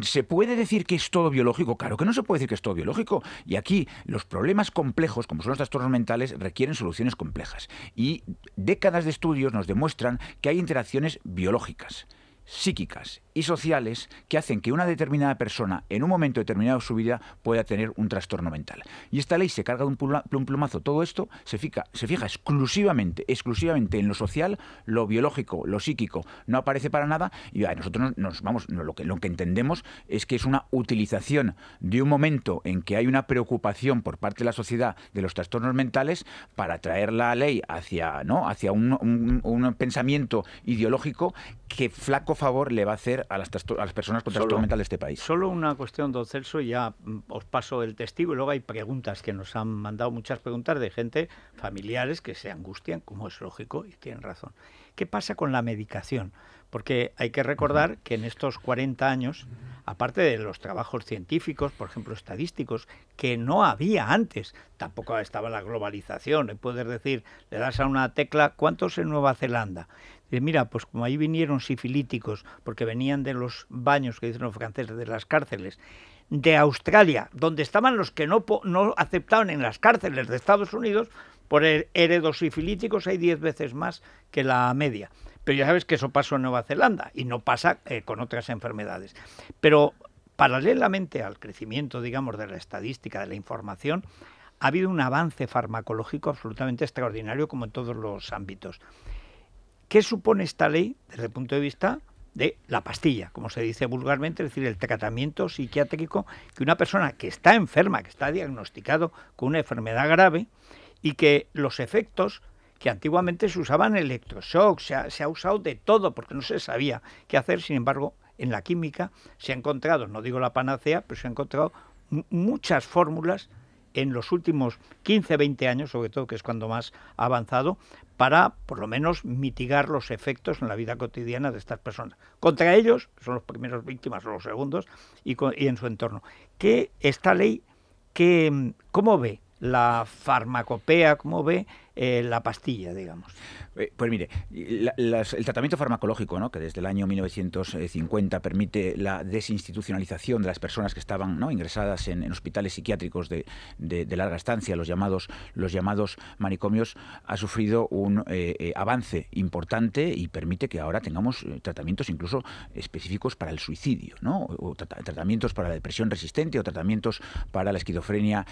¿Se puede decir que es todo biológico? Claro que no se puede decir que es todo biológico. Y aquí los problemas complejos, como son los trastornos mentales, requieren soluciones complejas. Y décadas de estudios nos demuestran que hay interacciones biológicas, psíquicas sociales que hacen que una determinada persona en un momento determinado de su vida pueda tener un trastorno mental. Y esta ley se carga de un, plumazo todo esto, se fija, se fija exclusivamente, exclusivamente en lo social, lo biológico, lo psíquico, no aparece para nada y nosotros nos vamos, lo que, lo que entendemos es que es una utilización de un momento en que hay una preocupación por parte de la sociedad de los trastornos mentales para traer la ley hacia, ¿no? hacia un, un pensamiento ideológico que flaco favor le va a hacer a las, personas con trastorno mental de este país. Solo una cuestión, don Celso, ya mm, os paso el testigo. Y luego hay preguntas que nos han mandado, muchas preguntas de gente, familiares que se angustian, como es lógico, y tienen razón. ¿Qué pasa con la medicación? Porque hay que recordar que en estos 40 años, aparte de los trabajos científicos, por ejemplo, estadísticos, que no había antes, tampoco estaba la globalización. Puedes decir, le das a una tecla, ¿cuántos en Nueva Zelanda? Dice, mira, pues como ahí vinieron sifilíticos, porque venían de los baños que dicen los franceses, de las cárceles, de Australia, donde estaban los que no, no aceptaban en las cárceles de Estados Unidos, por heredos sifilíticos hay 10 veces más que la media. Pero ya sabes que eso pasó en Nueva Zelanda y no pasa eh, con otras enfermedades. Pero paralelamente al crecimiento, digamos, de la estadística, de la información, ha habido un avance farmacológico absolutamente extraordinario como en todos los ámbitos. ¿Qué supone esta ley desde el punto de vista de la pastilla, como se dice vulgarmente, es decir, el tratamiento psiquiátrico que una persona que está enferma, que está diagnosticado con una enfermedad grave y que los efectos que antiguamente se usaban electroshocks, se ha, usado de todo porque no se sabía qué hacer, sin embargo, en la química se ha encontrado, no digo la panacea, pero se ha encontrado muchas fórmulas en los últimos 15, 20 años, sobre todo que es cuando más ha avanzado, para por lo menos mitigar los efectos en la vida cotidiana de estas personas. Contra ellos, son los primeros víctimas o los segundos, y, en su entorno. ¿Qué esta ley, que, cómo ve la farmacopea, cómo ve eh, la pastilla, digamos. Eh, pues mire, el tratamiento farmacológico, que desde el año 1950 permite la desinstitucionalización de las personas que estaban ¿no? ingresadas en, hospitales psiquiátricos de, larga estancia, los llamados, los llamados manicomios, ha sufrido un eh, eh, avance importante y permite que ahora tengamos tratamientos incluso específicos para el suicidio, ¿no? o, tratamientos para la depresión resistente o tratamientos para la esquizofrenia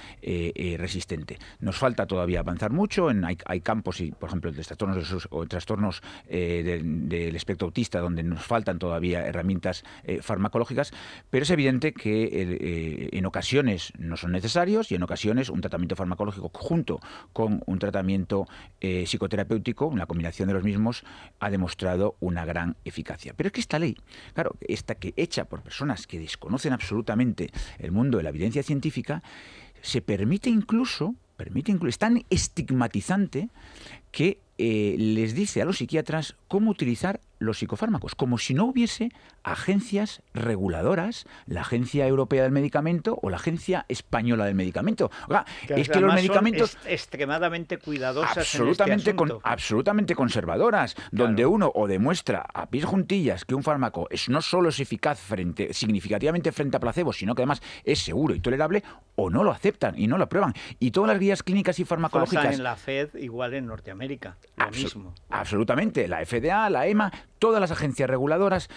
resistente. Nos falta todavía avanzar mucho, en, hay, campos, y, por ejemplo, el de trastornos de o trastornos eh, del, espectro autista donde nos faltan todavía herramientas eh, farmacológicas, pero es evidente que eh, en ocasiones no son necesarios y en ocasiones un tratamiento farmacológico junto con un tratamiento psicoterapéutico, ...una combinación de los mismos, ha demostrado una gran eficacia. Pero es que esta ley, claro, esta que hecha por personas que desconocen absolutamente el mundo de la evidencia científica, se permite incluso, permite incluso, es tan estigmatizante que eh, les dice a los psiquiatras cómo utilizar los psicofármacos, como si no hubiese agencias reguladoras, la Agencia Europea del Medicamento o la Agencia Española del Medicamento. es que los medicamentos son extremadamente cuidadosas, este absolutamente, absolutamente conservadoras, donde uno o demuestra a pies juntillas que un fármaco es, no solo es eficaz frente, significativamente frente a placebo, sino que además es seguro y tolerable, o no lo aceptan y no lo aprueban. Y todas las guías clínicas y farmacológicas en la Fed igual en Norteamérica. América, lo mismo. Absolutamente, la FDA, la EMA, todas las agencias reguladoras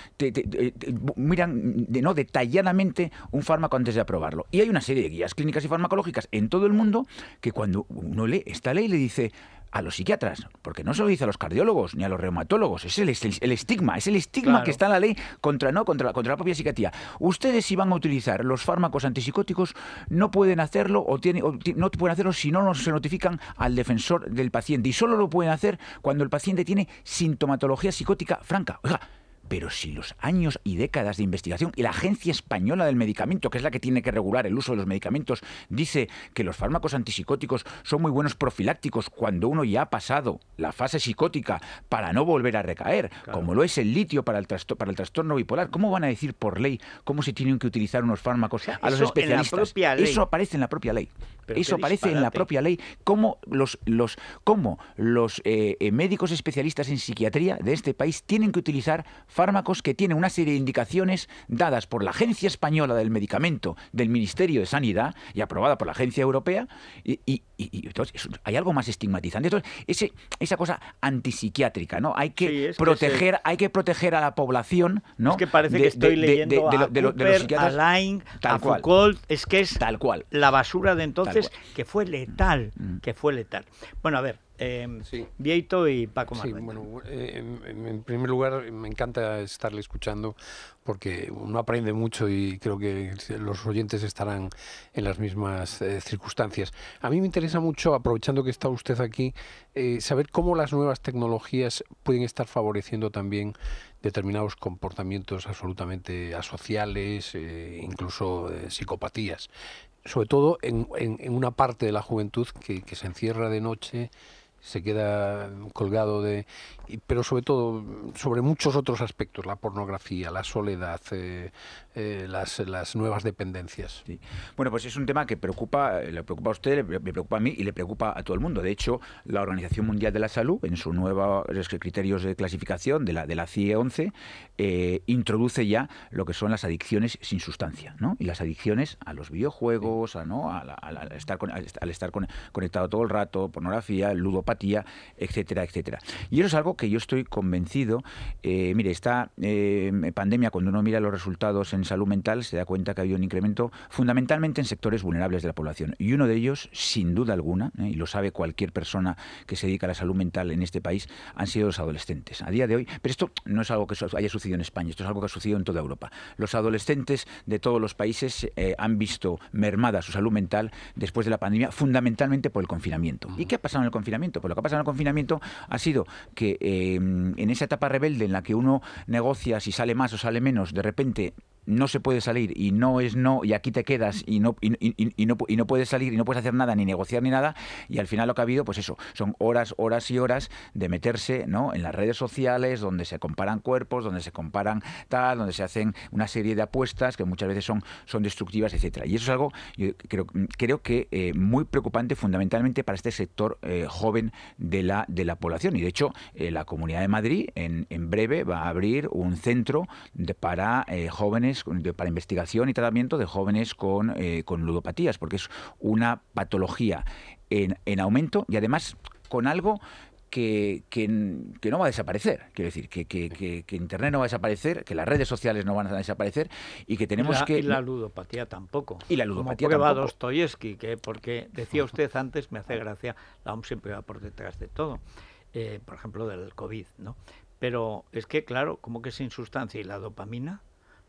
miran de, no detalladamente un fármaco antes de aprobarlo. Y hay una serie de guías clínicas y farmacológicas en todo el mundo que cuando uno lee esta ley le dice, a los psiquiatras, porque no se lo dice a los cardiólogos ni a los reumatólogos, es el, estigma, es el estigma que está en la ley contra, ¿no? contra, contra la propia psiquiatría. Ustedes si van a utilizar los fármacos antipsicóticos no pueden hacerlo o, tiene, no pueden hacerlo si no se notifican al defensor del paciente y solo lo pueden hacer cuando el paciente tiene sintomatología psicótica franca. Pero si los años y décadas de investigación y la Agencia Española del Medicamento, que es la que tiene que regular el uso de los medicamentos, dice que los fármacos antipsicóticos son muy buenos profilácticos cuando uno ya ha pasado la fase psicótica para no volver a recaer, como lo es el litio para el, para el trastorno bipolar, ¿cómo van a decir por ley cómo se tienen que utilizar unos fármacos a los especialistas? Eso aparece en la propia ley. Eso aparece en la propia ley. ¿Cómo los, los, cómo los eh, eh, médicos especialistas en psiquiatría de este país tienen que utilizar fármacos que tienen una serie de indicaciones dadas por la Agencia Española del Medicamento del Ministerio de Sanidad y aprobada por la Agencia Europea y y, entonces, hay algo más estigmatizante. Entonces, ese, esa cosa antipsiquiátrica, ¿no? Hay que proteger, hay que proteger a la población, ¿no? Es que parece que estoy leyendo de, a Cooper, los a a Foucault, es que es tal cual. la basura de entonces que fue letal, mm. que fue letal. Bueno, a ver, eh, Vieito y Paco Martínez. Sí, bueno, eh, en primer lugar me encanta estarle escuchando porque uno aprende mucho y creo que los oyentes estarán en las mismas eh, circunstancias. A mí me interesa mucho, aprovechando que está usted aquí, eh, saber cómo las nuevas tecnologías pueden estar favoreciendo también determinados comportamientos absolutamente asociales, incluso psicopatías, sobre todo en, una parte de la juventud que, que se encierra de noche se queda colgado de pero sobre todo sobre muchos otros aspectos la pornografía la soledad eh, eh, las, las, nuevas dependencias. Bueno, pues es un tema que preocupa, eh, le preocupa a usted, me preocupa a mí y le preocupa a todo el mundo. De hecho, la Organización Mundial de la Salud, en sus nuevos criterios de clasificación de la, de la CIE 11, eh, introduce ya lo que son las adicciones sin sustancia, ¿no? Y las adicciones a los videojuegos, a, ¿no? al estar, al estar conectado todo el rato, pornografía, ludopatía, etcétera, etcétera. Y eso es algo que yo estoy convencido. mire, esta pandemia, cuando uno mira los resultados en en salud mental se da cuenta que ha habido un incremento fundamentalmente en sectores vulnerables de la población. Y uno de ellos, sin duda alguna, ¿eh? y lo sabe cualquier persona que se dedica a la salud mental en este país, han sido los adolescentes. A día de hoy, pero esto no es algo que haya sucedido en España, esto es algo que ha sucedido en toda Europa. Los adolescentes de todos los países eh, han visto mermada su salud mental después de la pandemia, fundamentalmente por el confinamiento. ¿Y qué ha pasado en el confinamiento? Pues lo que ha pasado en el confinamiento ha sido que eh, en esa etapa rebelde en la que uno negocia si sale más o sale menos, de repente no se puede salir y no es no y aquí te quedas y no y, no, y no puedes salir y no puedes hacer nada ni negociar ni nada y al final lo que ha habido pues eso son horas horas y horas de meterse no en las redes sociales donde se comparan cuerpos donde se comparan tal donde se hacen una serie de apuestas que muchas veces son son destructivas etcétera y eso es algo yo creo creo que eh, muy preocupante fundamentalmente para este sector eh, joven de la de la población y de hecho eh, la comunidad de Madrid en, en breve va a abrir un centro para jóvenes para investigación y tratamiento de jóvenes con, eh, ludopatías, porque es una patología en, aumento y además con algo que, no va a desaparecer. Quiero decir, que, Internet no va a desaparecer, que las redes sociales no van a desaparecer y que tenemos que... Y la ludopatía tampoco. Y la ludopatía Como tampoco. que porque decía usted antes, me hace gracia, la OMS siempre va por detrás de todo. Eh, por ejemplo, del COVID, ¿no? Pero es que, claro, como que sin sustancia y la dopamina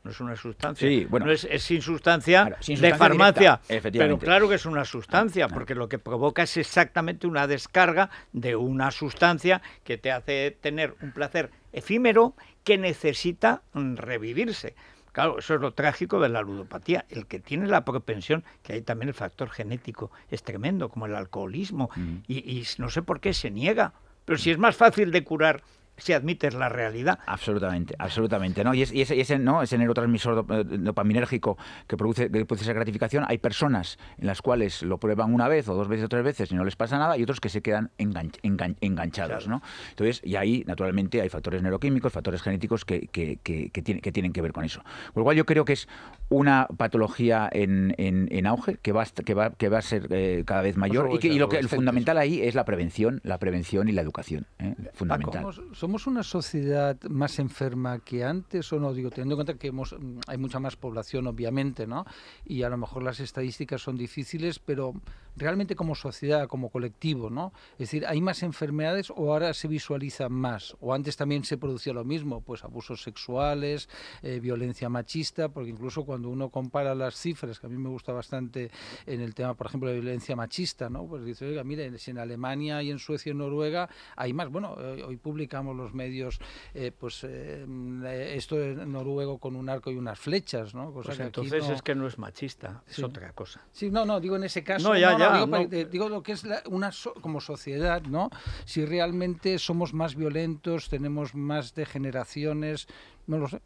no es una sustancia. No es, sin sustancia de farmacia. Pero claro que es una sustancia, ah, ah. porque lo que provoca es exactamente una descarga de una sustancia que te hace tener un placer efímero que necesita mm, revivirse. Claro, eso es lo trágico de la ludopatía. El que tiene la propensión, que hay también el factor genético, es tremendo, como el alcoholismo, y no sé por qué se niega. Pero si es más fácil de curar si admites la realidad. Absolutamente, absolutamente. ¿no? Y, y ese, ¿no? ese neurotransmisor eh, dopaminérgico que produce, que produce esa gratificación, hay personas en las cuales lo prueban una vez o dos veces o tres veces y no les pasa nada y otros que se quedan enganchados. ¿no? Entonces, y ahí, naturalmente, hay factores neuroquímicos, factores genéticos que, que, que, que tienen que ver con eso. Por lo cual yo creo que es una patología en, en, en auge que va, que va, que va a ser eh, cada vez mayor y, lo que el fundamental ahí es la prevención, la prevención y la educación. ¿eh? Fundamental. somos una sociedad más enferma que antes o no? Digo, teniendo en cuenta que hemos, mm, hay mucha más población, obviamente, ¿no? Y a lo mejor las estadísticas son difíciles, pero realmente como sociedad, como colectivo, ¿no? Es decir, ¿hay más enfermedades o ahora se visualizan más? ¿O antes también se producía lo mismo? Pues abusos sexuales, eh, violencia machista, porque incluso cuando uno compara las cifras, que a mí me gusta bastante en el tema, por ejemplo, de violencia machista, ¿no? Pues dice, oiga, mire, en Alemania y en Suecia y en Noruega hay más. Bueno, eh, hoy publicamos los medios, eh, pues eh, eh, esto es noruego con un arco y unas flechas, ¿no? Pues entonces es que no es machista, es otra cosa. Sí, no, no, digo en ese caso, digo, lo que es una como sociedad, ¿no? Si realmente somos más violentos, tenemos más degeneraciones, no lo sé.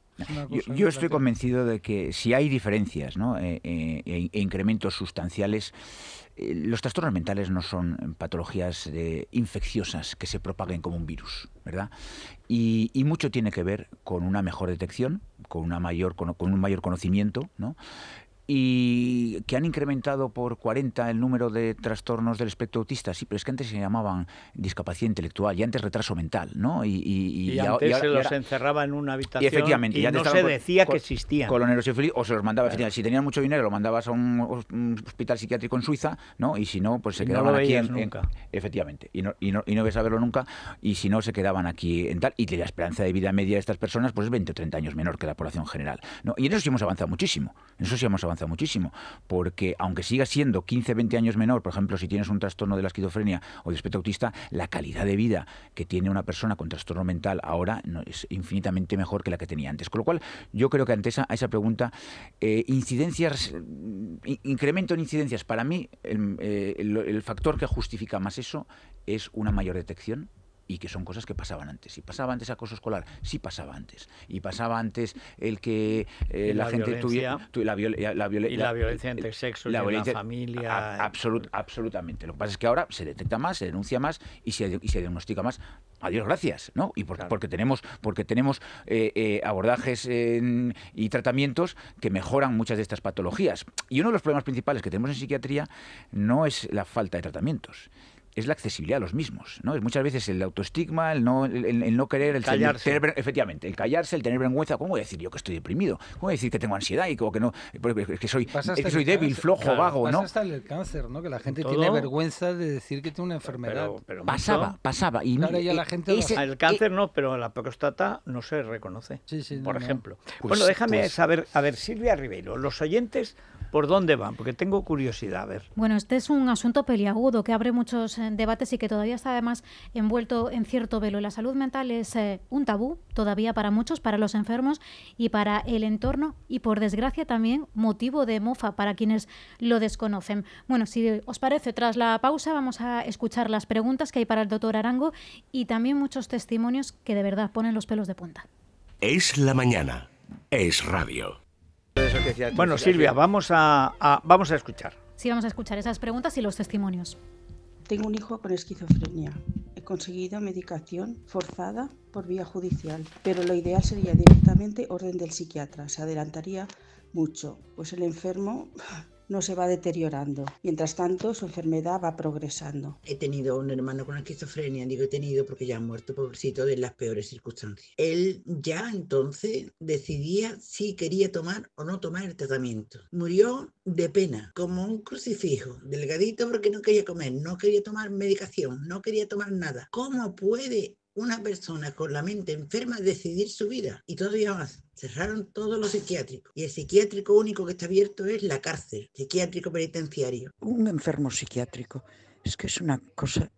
Yo, estoy convencido de que si hay diferencias ¿no? E, e incrementos sustanciales, eh, los trastornos mentales no son patologías eh, infecciosas que se propaguen como un virus, ¿verdad? Y, mucho tiene que ver con una mejor detección, con, una mayor, con un mayor conocimiento, ¿no? y que han incrementado por 40 el número de trastornos del espectro autista. Sí, pero es que antes se llamaban discapacidad intelectual y antes retraso mental, ¿no? Y, antes se los encerraba en una habitación y, efectivamente, no se decía que existían. Coloneros y o se los mandaba, si tenían mucho dinero, lo mandabas a un, hospital psiquiátrico en Suiza, ¿no? Y si no, pues se quedaban aquí en, nunca. efectivamente, y no, y, no, ves a verlo nunca, y si no, se quedaban aquí en tal. Y la esperanza de vida media de estas personas pues es 20 o 30 años menor que la población general. Y en eso sí hemos avanzado muchísimo, en eso sí hemos avanzado muchísimo, porque aunque siga siendo 15, 20 años menor, por ejemplo, si tienes un trastorno de la esquizofrenia o de espectro autista, la calidad de vida que tiene una persona con trastorno mental ahora es infinitamente mejor que la que tenía antes. Con lo cual, yo creo que ante esa, a esa pregunta, eh, incidencias, mm, incremento en incidencias, para mí eh, el factor que justifica más eso es una mayor detección y que son cosas que pasaban antes. Y pasaba antes acoso escolar, sí pasaba antes. Y pasaba antes el que eh, la, gente tuviera la, eh, y la, violencia entre sexos, la, y violencia, la familia. absolutamente. Lo que pasa es que ahora se detecta más, se denuncia más y se, y se diagnostica más. Adiós, gracias, ¿no? Y porque tenemos, porque tenemos eh, abordajes y tratamientos que mejoran muchas de estas patologías. Y uno de los problemas principales que tenemos en psiquiatría no es la falta de tratamientos, es la accesibilidad a los mismos. ¿no? Es muchas veces el autoestigma, el no, el, no querer, el callarse. efectivamente, el callarse, el tener vergüenza. ¿Cómo voy a decir yo que estoy deprimido? ¿Cómo voy a decir que tengo ansiedad y como que no? Pues, pues, es que soy, soy débil, flojo, vago. Pasa ¿no? el cáncer, ¿no? que la gente tiene vergüenza de decir que tiene una enfermedad. pasaba, pasaba. Y ya e la gente El e cáncer no, pero la próstata no se reconoce, por ejemplo. Pues bueno, déjame saber, a ver, Silvia Ribeiro, los oyentes, ¿por dónde van? Porque tengo curiosidad, a ver. Bueno, este es un asunto peliagudo que abre muchos eh, debates y que todavía está además envuelto en cierto velo. La salud mental es eh, un tabú todavía para muchos, para los enfermos y para el entorno y por desgracia también motivo de mofa para quienes lo desconocen. Bueno, si os parece, tras la pausa vamos a escuchar las preguntas que hay para el doctor Arango y también muchos testimonios que de verdad ponen los pelos de punta. Es la mañana, es radio. Bueno, Silvia, vamos vamos a escuchar. Sí, vamos a escuchar esas preguntas y los testimonios. Tengo un hijo con esquizofrenia. He conseguido medicación forzada por vía judicial, pero lo ideal sería directamente orden del psiquiatra. Se adelantaría mucho, pues el enfermo no se va deteriorando. Mientras tanto, su enfermedad va progresando. He tenido un hermano con esquizofrenia, digo he tenido porque ya ha muerto, pobrecito, de las peores circunstancias. Él ya entonces decidía si quería tomar o no tomar el tratamiento. Murió de pena, como un crucifijo, delgadito porque no quería comer, no quería tomar medicación, no quería tomar nada. ¿Cómo puede una persona con la mente enferma decidir su vida y todavía más. Cerraron todos los psiquiátricos y el psiquiátrico único que está abierto es la cárcel, psiquiátrico penitenciario. Un enfermo psiquiátrico es que es una cosa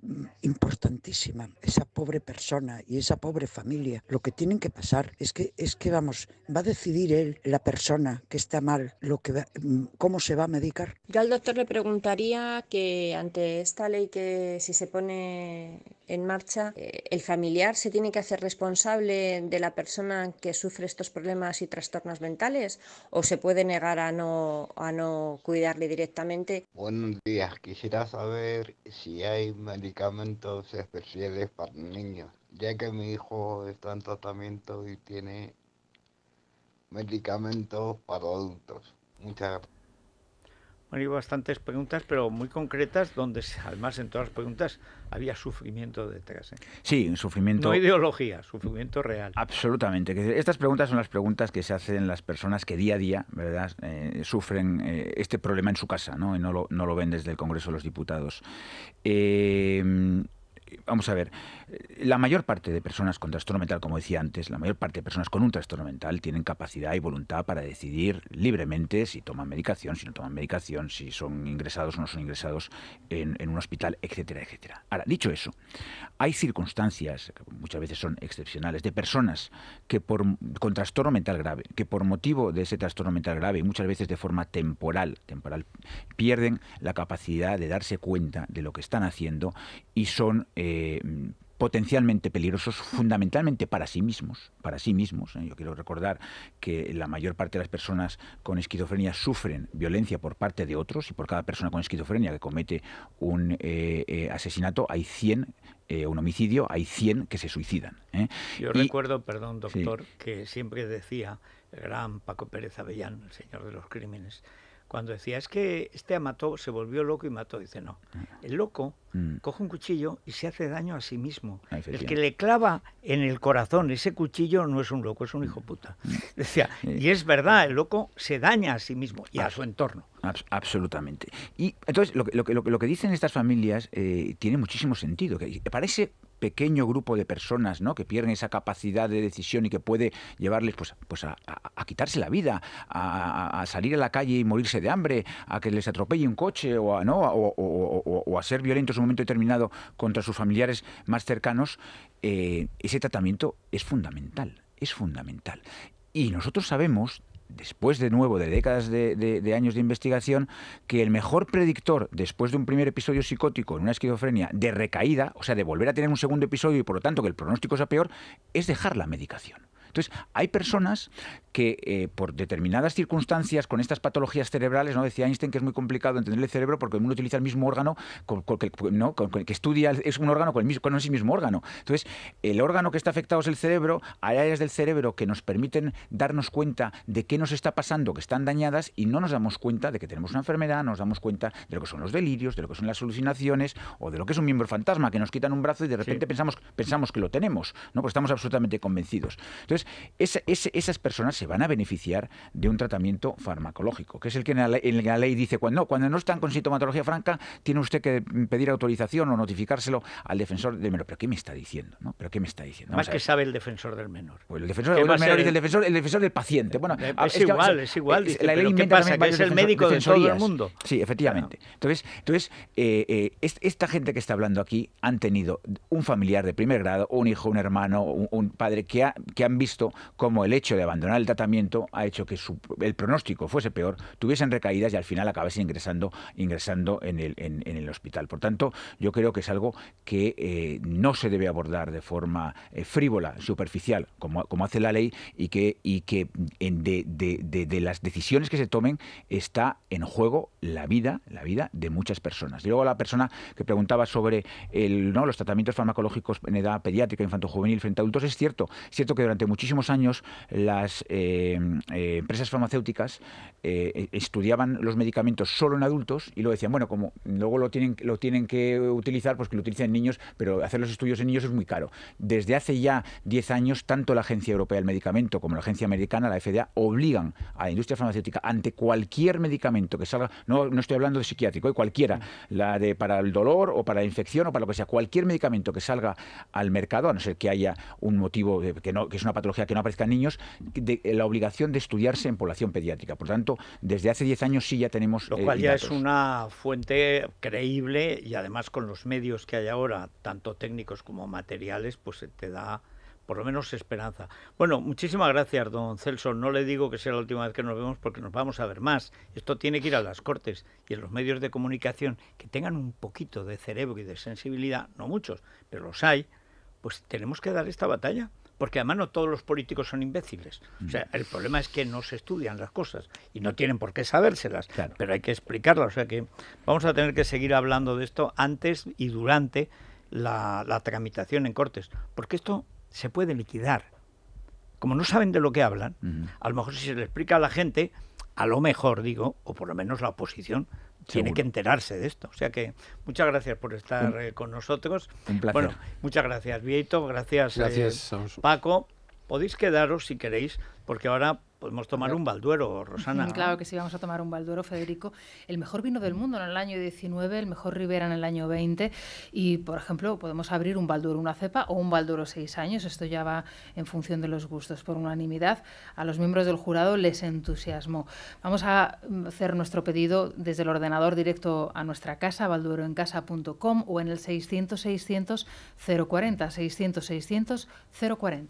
importantísima. Esa pobre persona y esa pobre familia, lo que tienen que pasar es que, es que vamos, va a decidir él, la persona que está mal, lo que mm, cómo se va a medicar. Yo al doctor le preguntaría que ante esta ley que si se pone en marcha, eh, el familiar se tiene que hacer responsable de la persona que sufre estos problemas y trastornos mentales o se puede negar a no, a no cuidarle directamente. Buenos días, quisiera saber si hay medicamentos especiales para niños, ya que mi hijo está en tratamiento y tiene medicamentos para adultos. Muchas gracias. Bueno, hay bastantes preguntas, pero muy concretas, donde además en todas las preguntas había sufrimiento detrás. ¿eh? Sí, un sufrimiento. No ideología, sufrimiento real. Absolutamente. Estas preguntas son las preguntas que se hacen las personas que día a día, ¿verdad?, eh, sufren eh, este problema en su casa, ¿no? Y no lo, no lo ven desde el Congreso de los Diputados. vamos a ver. La mayor parte de personas con trastorno mental, como decía antes, la mayor parte de personas con un trastorno mental tienen capacidad y voluntad para decidir libremente si toman medicación, si no toman medicación, si son ingresados o no son ingresados en, un hospital, etcétera, etcétera. Ahora, dicho eso, hay circunstancias, muchas veces son excepcionales, de personas que por, con trastorno mental grave, que por motivo de ese trastorno mental grave, y muchas veces de forma temporal, temporal, pierden la capacidad de darse cuenta de lo que están haciendo y son... Eh, potencialmente peligrosos fundamentalmente para sí mismos, para sí mismos. ¿eh? Yo quiero recordar que la mayor parte de las personas con esquizofrenia sufren violencia por parte de otros y por cada persona con esquizofrenia que comete un eh, eh, asesinato hay 100 un homicidio, hay 100 que se suicidan. Yo recuerdo, perdón, doctor, que siempre decía el gran Paco Pérez Avellán, el señor de los crímenes, cuando decía, es que este mató, se volvió loco y mató, dice, no. Ah. El loco mm. coge un cuchillo y se hace daño a sí mismo. Ah, el que le clava en el corazón ese cuchillo no es un loco, es un hijo mm. puta. Mm. Decía, y es verdad, el loco se daña a sí mismo y a ah. su entorno. absolutamente. Y entonces lo, que dicen estas familias eh, tiene muchísimo sentido. Que parece pequeño grupo de personas ¿no? que pierden esa capacidad de decisión y que puede llevarles pues, pues a, quitarse la vida, a, salir a la calle y morirse de hambre, a que les atropelle un coche o a, ¿no? o, a ser violentos en un momento determinado contra sus familiares más cercanos, eh, ese tratamiento es fundamental, es fundamental. Y nosotros sabemos después de nuevo de décadas de, años de investigación, que el mejor predictor después de un primer episodio psicótico en una esquizofrenia de recaída, o sea, de volver a tener un segundo episodio y por lo tanto que el pronóstico sea peor, es dejar la medicación. Entonces, hay personas que eh, por determinadas circunstancias con estas patologías cerebrales, ¿no? decía Einstein que es muy complicado entender el cerebro porque uno utiliza el mismo órgano que estudia es un órgano con, el mismo, ese mismo órgano. Entonces, el órgano que está afectado es el cerebro, hay áreas del cerebro que nos permiten darnos cuenta de qué nos está pasando, que están dañadas y no nos damos cuenta de que tenemos una enfermedad, nos damos cuenta de lo que son los delirios, de lo que son las alucinaciones o de lo que es un miembro fantasma que nos quitan un brazo y de repente pensamos, pensamos que lo tenemos, ¿no? estamos absolutamente convencidos. Entonces, esas personas se van a beneficiar de un tratamiento farmacológico, que es el que en la, ley dice, cuando, no, cuando no están con sintomatología franca, tiene usted que pedir autorización o notificárselo al defensor del menor. ¿Pero qué me está diciendo? ¿no? ¿Pero qué me está diciendo? Más que sabe el defensor del menor. Pues el defensor del defensor, el defensor del paciente. Bueno, es, igual, es igual. la ley es el médico de todo el mundo. Sí, efectivamente. Entonces, entonces eh, eh, esta gente que está hablando aquí han tenido un familiar de primer grado, un hijo, un hermano, un, padre que, que han visto como el hecho de abandonar el tratamiento ha hecho que el pronóstico fuese peor, tuviesen recaídas y al final acabase ingresando, ingresando en, el, en, el hospital. Por tanto, yo creo que es algo que eh, no se debe abordar de forma eh, frívola, superficial, como, como, hace la ley, y que, y que de, las decisiones que se tomen está en juego la vida, la vida de muchas personas. Y luego la persona que preguntaba sobre el, ¿no? los tratamientos farmacológicos en edad pediátrica, infanto-juvenil frente a adultos, es cierto, es cierto que durante muchísimos años las... Eh, Em, eh, empresas farmacéuticas eh, eh, estudiaban los medicamentos solo en adultos y luego decían, bueno, como luego lo tienen, lo tienen que utilizar, pues que lo utilicen niños, pero hacer los estudios en niños es muy caro. Desde hace ya 10 años, tanto la Agencia Europea del Medicamento como la Agencia Americana, la FDA, obligan a la industria farmacéutica ante cualquier medicamento que salga, no, no estoy hablando de psiquiátrico, cualquiera, la de para el dolor o para la infección o para lo que sea, cualquier medicamento que salga al mercado, a no ser que haya un motivo que, no, que es una patología que no aparezca en niños, de, eh, la obligación de estudiarse en población pediátrica. Por tanto, desde hace 10 años sí ya tenemos... Lo eh, cual ya es una fuente creíble y además con los medios que hay ahora, tanto técnicos como materiales, pues te da por lo menos esperanza. Bueno, muchísimas gracias, don Celso. No le digo que sea la última vez que nos vemos porque nos vamos a ver más. Esto tiene que ir a las cortes y en los medios de comunicación que tengan un poquito de cerebro y de sensibilidad, no muchos, pero los hay, pues tenemos que dar esta batalla porque además no todos los políticos son imbéciles. O sea, mm. el problema es que no se estudian las cosas y no tienen por qué sabérselas, pero hay que explicarlas. O sea que vamos a tener que seguir hablando de esto antes y durante la, tramitación en Cortes, porque esto se puede liquidar. Como no saben de lo que hablan, a lo mejor si se le explica a la gente, a lo mejor digo, o por lo menos la oposición tiene que enterarse de esto. O sea que muchas gracias por estar eh, con nosotros. Un placer. Bueno, muchas gracias, Vieto. Gracias, eh, Paco. Podéis quedaros si queréis, porque ahora Podemos tomar un Balduero, Rosana. Claro que sí, vamos a tomar un Balduero, Federico. El mejor vino del mundo en el año 19, el mejor Ribera en el año 20. Y, por ejemplo, podemos abrir un Balduero una cepa o un Balduero seis años. Esto ya va en función de los gustos. Por unanimidad, a los miembros del jurado les entusiasmó. Vamos a mm, hacer nuestro pedido desde el ordenador directo a nuestra casa, baldueroencasa.com o en el 600-600-040. 600-600-040.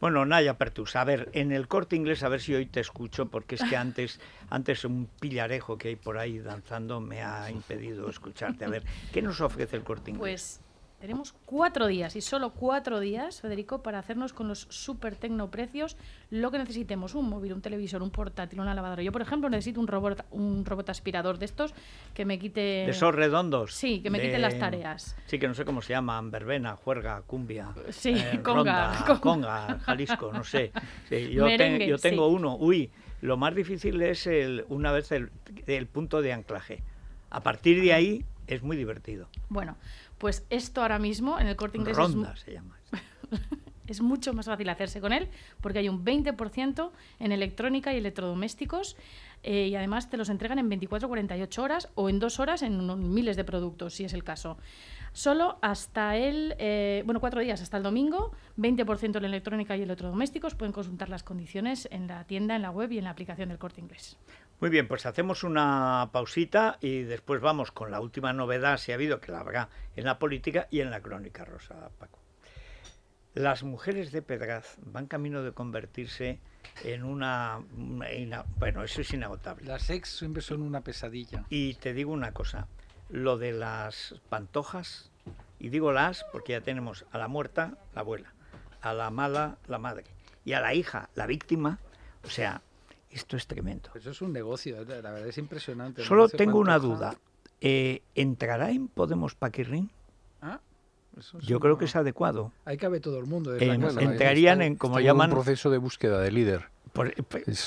Bueno, Naya Pertus, a ver, en el corte inglés, a ver si hoy te escucho, porque es que antes, antes un pillarejo que hay por ahí danzando me ha impedido escucharte. A ver, ¿qué nos ofrece el corte inglés? Pues tenemos cuatro días y solo cuatro días, Federico, para hacernos con los super precios. lo que necesitemos: un móvil, un televisor, un portátil, una lavadora. Yo, por ejemplo, necesito un robot, un robot aspirador de estos que me quite. De esos redondos. Sí, que me quite las tareas. Sí, que no sé cómo se llaman: verbena, juerga, cumbia. Sí, eh, conga, conga. Jalisco, no sé. yo, yo, tengo uno. Uy, lo más difícil es una vez el, el punto de anclaje. A partir de ahí es muy divertido. Bueno, pues esto ahora mismo en el corte inglés. es se llama. es mucho más fácil hacerse con él porque hay un 20% en electrónica y electrodomésticos eh, y además te los entregan en 24 48 horas o en dos horas en miles de productos, si es el caso. Solo hasta el, eh, bueno, cuatro días, hasta el domingo, 20% en electrónica y electrodomésticos. Pueden consultar las condiciones en la tienda, en la web y en la aplicación del corte inglés. Muy bien, pues hacemos una pausita y después vamos con la última novedad, si ha habido, que la habrá en la política y en la crónica rosa, Paco. Las mujeres de Pedraz van camino de convertirse en una... bueno, eso es inagotable. Las ex siempre son una pesadilla. Y te digo una cosa, lo de las pantojas, y digo las porque ya tenemos a la muerta, la abuela, a la mala, la madre, y a la hija, la víctima, o sea, esto es tremendo. Eso es un negocio, eh, la verdad es impresionante. Solo tengo una duda. Eh, ¿Entrará en Podemos Paquirrin? ¿Ah? Yo creo que es adecuado. Ahí cabe todo el mundo. entrarían en, como llaman... un proceso de búsqueda de líder.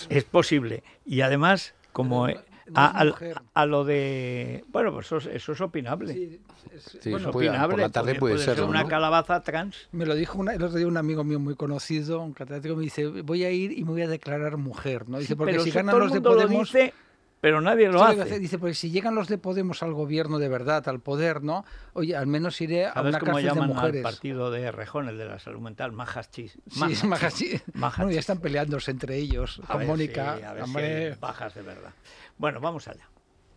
es... posible. Y además, como a, lo de. Bueno, pues eso, es opinable. Sí, es, bueno, opinable. Por la tarde puede, ser, una calabaza trans. Me lo dijo el otro día un amigo mío muy conocido, un catedrático, me dice: Voy a ir y me voy a declarar mujer. ¿no? Dice, porque si, ganan los de Podemos pero nadie lo hace. Dice, porque si llegan los de Podemos al gobierno de verdad, al poder, ¿no? Oye, al menos iré a una cárcel de mujeres. Al partido de Rejón, el de la salud mental, Majas Chis. Sí, Majachis. No, ya están peleándose entre ellos, a, Mónica. bajas de verdad. Bueno, vamos allá.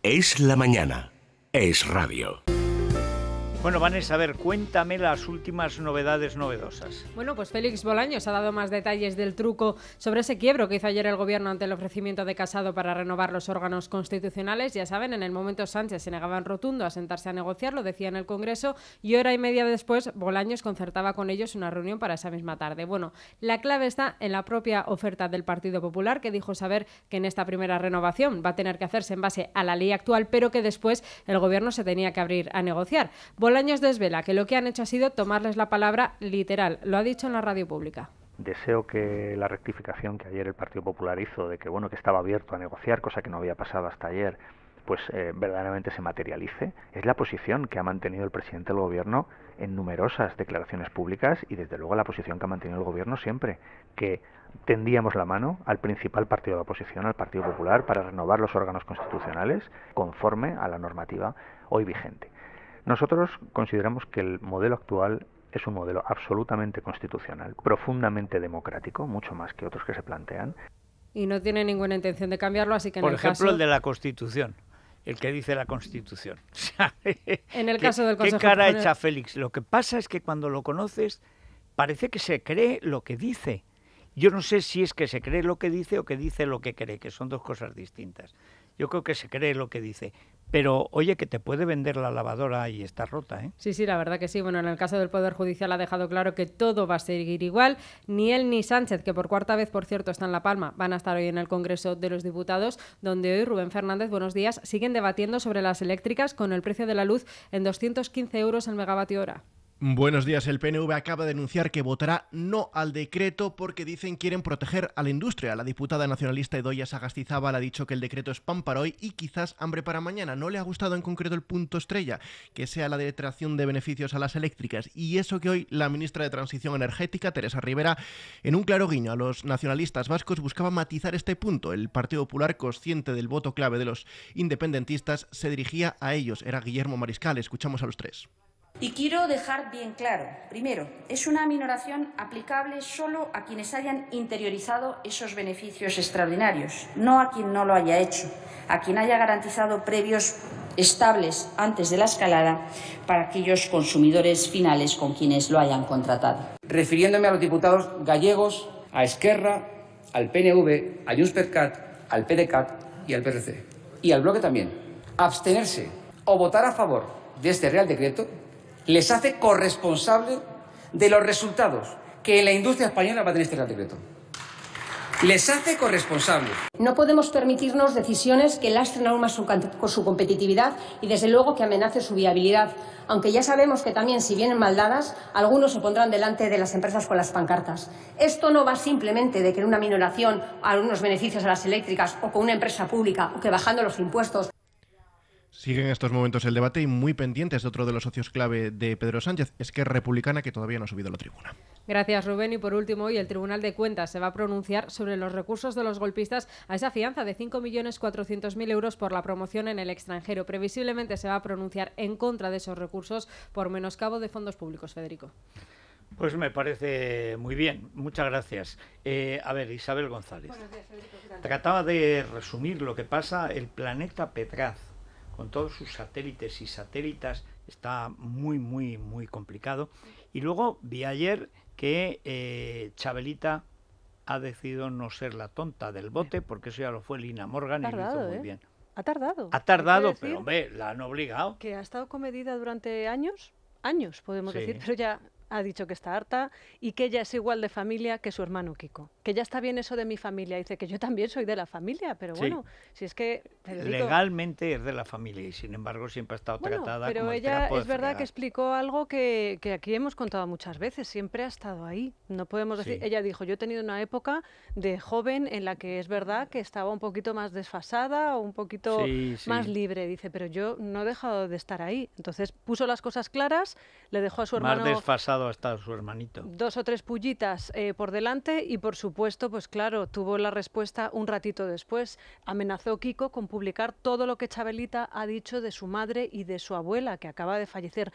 Es la mañana. Es radio. Bueno, Vanessa, a ver, cuéntame las últimas novedades novedosas. Bueno, pues Félix Bolaños ha dado más detalles del truco sobre ese quiebro que hizo ayer el Gobierno ante el ofrecimiento de Casado para renovar los órganos constitucionales. Ya saben, en el momento Sánchez se negaba en rotundo a sentarse a negociar, lo decía en el Congreso, y hora y media después Bolaños concertaba con ellos una reunión para esa misma tarde. Bueno, la clave está en la propia oferta del Partido Popular, que dijo saber que en esta primera renovación va a tener que hacerse en base a la ley actual, pero que después el Gobierno se tenía que abrir a negociar de desvela que lo que han hecho ha sido tomarles la palabra literal. Lo ha dicho en la radio pública deseo que la rectificación que ayer el Partido Popular hizo de que bueno que estaba abierto a negociar, cosa que no había pasado hasta ayer, pues eh, verdaderamente se materialice. Es la posición que ha mantenido el presidente del gobierno en numerosas declaraciones públicas y desde luego la posición que ha mantenido el gobierno siempre, que tendíamos la mano al principal partido de la oposición, al Partido Popular, para renovar los órganos constitucionales conforme a la normativa hoy vigente. Nosotros consideramos que el modelo actual es un modelo absolutamente constitucional, profundamente democrático, mucho más que otros que se plantean. Y no tiene ninguna intención de cambiarlo, así que en Por ejemplo, el de la Constitución, el que dice la Constitución. en el caso del Consejo ¿Qué cara echa Félix? Lo que pasa es que cuando lo conoces parece que se cree lo que dice. Yo no sé si es que se cree lo que dice o que dice lo que cree, que son dos cosas distintas. Yo creo que se cree lo que dice pero oye, que te puede vender la lavadora y está rota, ¿eh? Sí, sí, la verdad que sí. Bueno, en el caso del Poder Judicial ha dejado claro que todo va a seguir igual. Ni él ni Sánchez, que por cuarta vez, por cierto, está en La Palma, van a estar hoy en el Congreso de los Diputados, donde hoy Rubén Fernández, buenos días, siguen debatiendo sobre las eléctricas con el precio de la luz en 215 euros el megavatio hora. Buenos días. El PNV acaba de anunciar que votará no al decreto porque dicen quieren proteger a la industria. La diputada nacionalista Edoya Sagastizábal ha dicho que el decreto es pan para hoy y quizás hambre para mañana. No le ha gustado en concreto el punto estrella, que sea la detracción de beneficios a las eléctricas. Y eso que hoy la ministra de Transición Energética, Teresa Rivera, en un claro guiño a los nacionalistas vascos, buscaba matizar este punto. El Partido Popular, consciente del voto clave de los independentistas, se dirigía a ellos. Era Guillermo Mariscal. Escuchamos a los tres. Y quiero dejar bien claro, primero, es una minoración aplicable solo a quienes hayan interiorizado esos beneficios extraordinarios, no a quien no lo haya hecho, a quien haya garantizado previos estables antes de la escalada para aquellos consumidores finales con quienes lo hayan contratado. Refiriéndome a los diputados gallegos, a Esquerra, al PNV, a Juspercat, al PDCAT y al PRC. Y al bloque también. Abstenerse o votar a favor de este Real Decreto les hace corresponsable de los resultados que la industria española va a tener este Decreto. Les hace corresponsable. No podemos permitirnos decisiones que lastren aún más su, su, competitividad y, desde luego, que amenacen su viabilidad. Aunque ya sabemos que también, si vienen mal dadas, algunos se pondrán delante de las empresas con las pancartas. Esto no va simplemente de que en una minoración a unos beneficios a las eléctricas o con una empresa pública o que bajando los impuestos Sigue en estos momentos el debate y muy pendiente de otro de los socios clave de Pedro Sánchez, es que republicana que todavía no ha subido a la tribuna. Gracias, Rubén. Y por último, hoy el Tribunal de Cuentas se va a pronunciar sobre los recursos de los golpistas a esa fianza de 5.400.000 euros por la promoción en el extranjero. Previsiblemente se va a pronunciar en contra de esos recursos por menoscabo de fondos públicos, Federico. Pues me parece muy bien, muchas gracias. Eh, a ver, Isabel González. Trataba de resumir lo que pasa el planeta Petraz con todos sus satélites y satélitas está muy, muy, muy complicado. Y luego vi ayer que eh, Chabelita ha decidido no ser la tonta del bote, porque eso ya lo fue Lina Morgan y lo hizo muy ¿eh? bien. Ha tardado. Ha tardado, pero ve la han obligado. Que ha estado comedida durante años, años podemos decir, pero ya ha dicho que está harta y que ella es igual de familia que su hermano Kiko. Que ya está bien eso de mi familia. Dice que yo también soy de la familia, pero bueno, si es que... Legalmente es de la familia y sin embargo siempre ha estado bueno, tratada pero ella es verdad que explicó algo que, aquí hemos contado muchas veces, siempre ha estado ahí. No podemos decir... Ella dijo, yo he tenido una época de joven en la que es verdad que estaba un poquito más desfasada o un poquito más libre. Dice, pero yo no he dejado de estar ahí. Entonces puso las cosas claras, le dejó a su hermano... Más desfasada hasta su hermanito. Dos o tres pullitas eh, por delante y por supuesto, pues claro, tuvo la respuesta un ratito después. Amenazó Kiko con publicar todo lo que Chabelita ha dicho de su madre y de su abuela, que acaba de fallecer.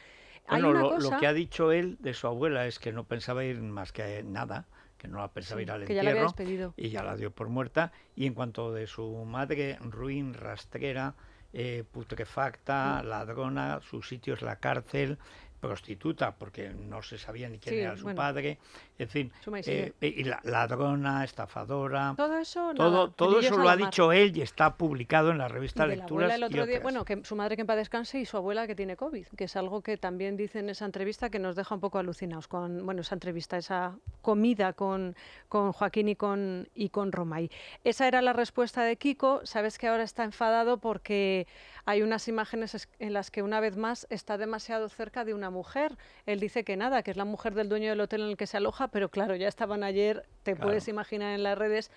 Hay una lo, cosa... lo que ha dicho él de su abuela es que no pensaba ir más que nada que no la pensaba ir al entierro y ya la dio por muerta y en cuanto de su madre ruin rastrera eh, putrefacta, mm. ladrona, su sitio es la cárcel, prostituta, porque no se sabía ni quién era su padre, en fin, eh, eh, y la, ladrona, estafadora. Todo eso, todo, eso lo ha dicho él y está publicado en la revista Lecturas. bueno, que su madre que en paz descanse y su abuela que tiene COVID, que es algo que también dice en esa entrevista que nos deja un poco alucinados con, bueno, esa entrevista, esa comida con, con Joaquín y con, y con Romay. Esa era la respuesta de Kiko, sabes que ahora está enfadado porque hay unas imágenes en las que una vez más está demasiado cerca de una mujer. Él dice que nada, que es la mujer del dueño del hotel en el que se aloja, pero claro, ya estaban ayer, te puedes imaginar en las redes,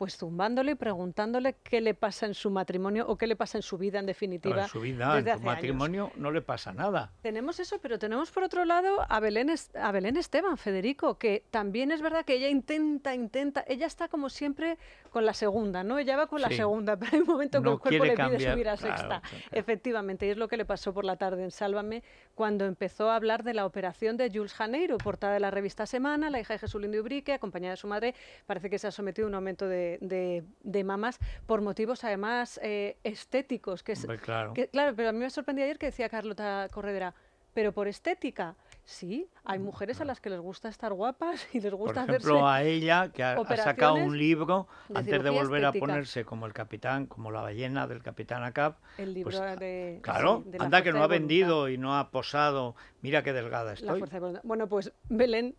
pues zumbándole y preguntándole qué le pasa en su matrimonio o qué le pasa en su vida en definitiva. en su vida, en su matrimonio no le pasa nada. Tenemos eso, pero tenemos por otro lado a Belén, a Belén Esteban, Federico, que también es verdad que ella intenta, intenta, ella está como siempre con la segunda, ¿no? Ella va con la segunda, pero hay un momento que el cuerpo le pide subir a sexta. Efectivamente, y es lo que le pasó por la tarde en Sálvame cuando empezó a hablar de la operación de Jules Janeiro, portada de la revista Semana, la hija de Jesús Lindo Ubrique, acompañada de su madre, parece que se ha sometido a un aumento de de, de, por motivos además eh, estéticos. Que es, claro. claro, pero a mí me sorprendió ayer que decía Carlota Corredera, pero por estética. Sí, hay mm, mujeres a las que les gusta estar guapas y les gusta Por ejemplo, a ella, que ha, sacado un libro antes de volver a ponerse como el capitán, como la ballena del capitán Acap. El pues, libro ah, de. Claro, anda que no ha vendido y no ha posado. Mira qué delgada estoy. La bueno, pues Belén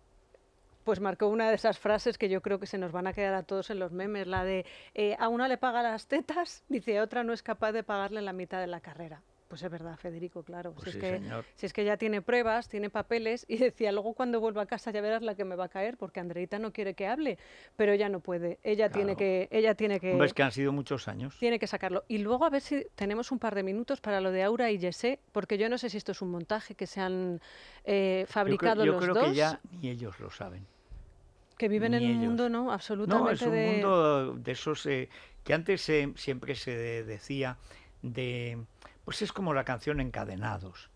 pues marcó una de esas frases que yo creo que se nos van a quedar a todos en los memes, la de eh, a una le paga las tetas, dice a otra no es capaz de pagarle la mitad de la carrera. Pues es verdad, Federico, claro. Pues si, sí, es que, señor. si es que ya tiene pruebas, tiene papeles y decía, luego cuando vuelva a casa ya verás la que me va a caer porque Andreita no quiere que hable, pero ella no puede, ella tiene que... Ella tiene que es que han sido muchos años. Tiene que sacarlo. Y luego a ver si tenemos un par de minutos para lo de Aura y Jessé, porque yo no sé si esto es un montaje que se han eh, fabricado los creo, yo creo que ya ni ellos lo saben. Que viven en un mundo, ¿no? Absolutamente No, es un mundo de esos eh, que antes eh, siempre se decía de pues es como la canción Encadenados.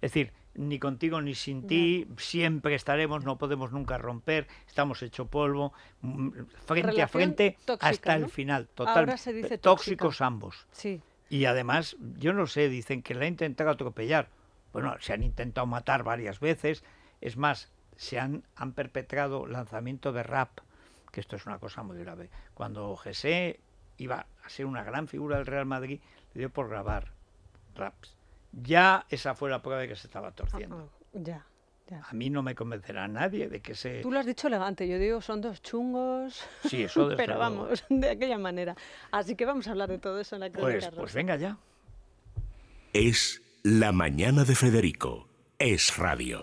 Es decir, ni contigo ni sin ti, siempre estaremos, no podemos nunca romper, estamos hecho polvo, mm, frente a frente hasta el final. Total, se dice eh, tóxicos ambos. Sí. Y además, yo no sé, dicen que la intentado atropellar. Bueno, se han intentado matar varias veces. Es más, se han, han perpetrado lanzamiento de rap, que esto es una cosa muy grave. Cuando José iba a ser una gran figura del Real Madrid, le dio por grabar raps. Ya esa fue la prueba de que se estaba torciendo. Ah, ah, ya, ya. A mí no me convencerá nadie de que se... Tú lo has dicho elegante, yo digo, son dos chungos. Sí, eso Pero vamos, de aquella manera. Así que vamos a hablar de todo eso en la crónica. Pues, pues venga ya. Es la mañana de Federico. Es radio.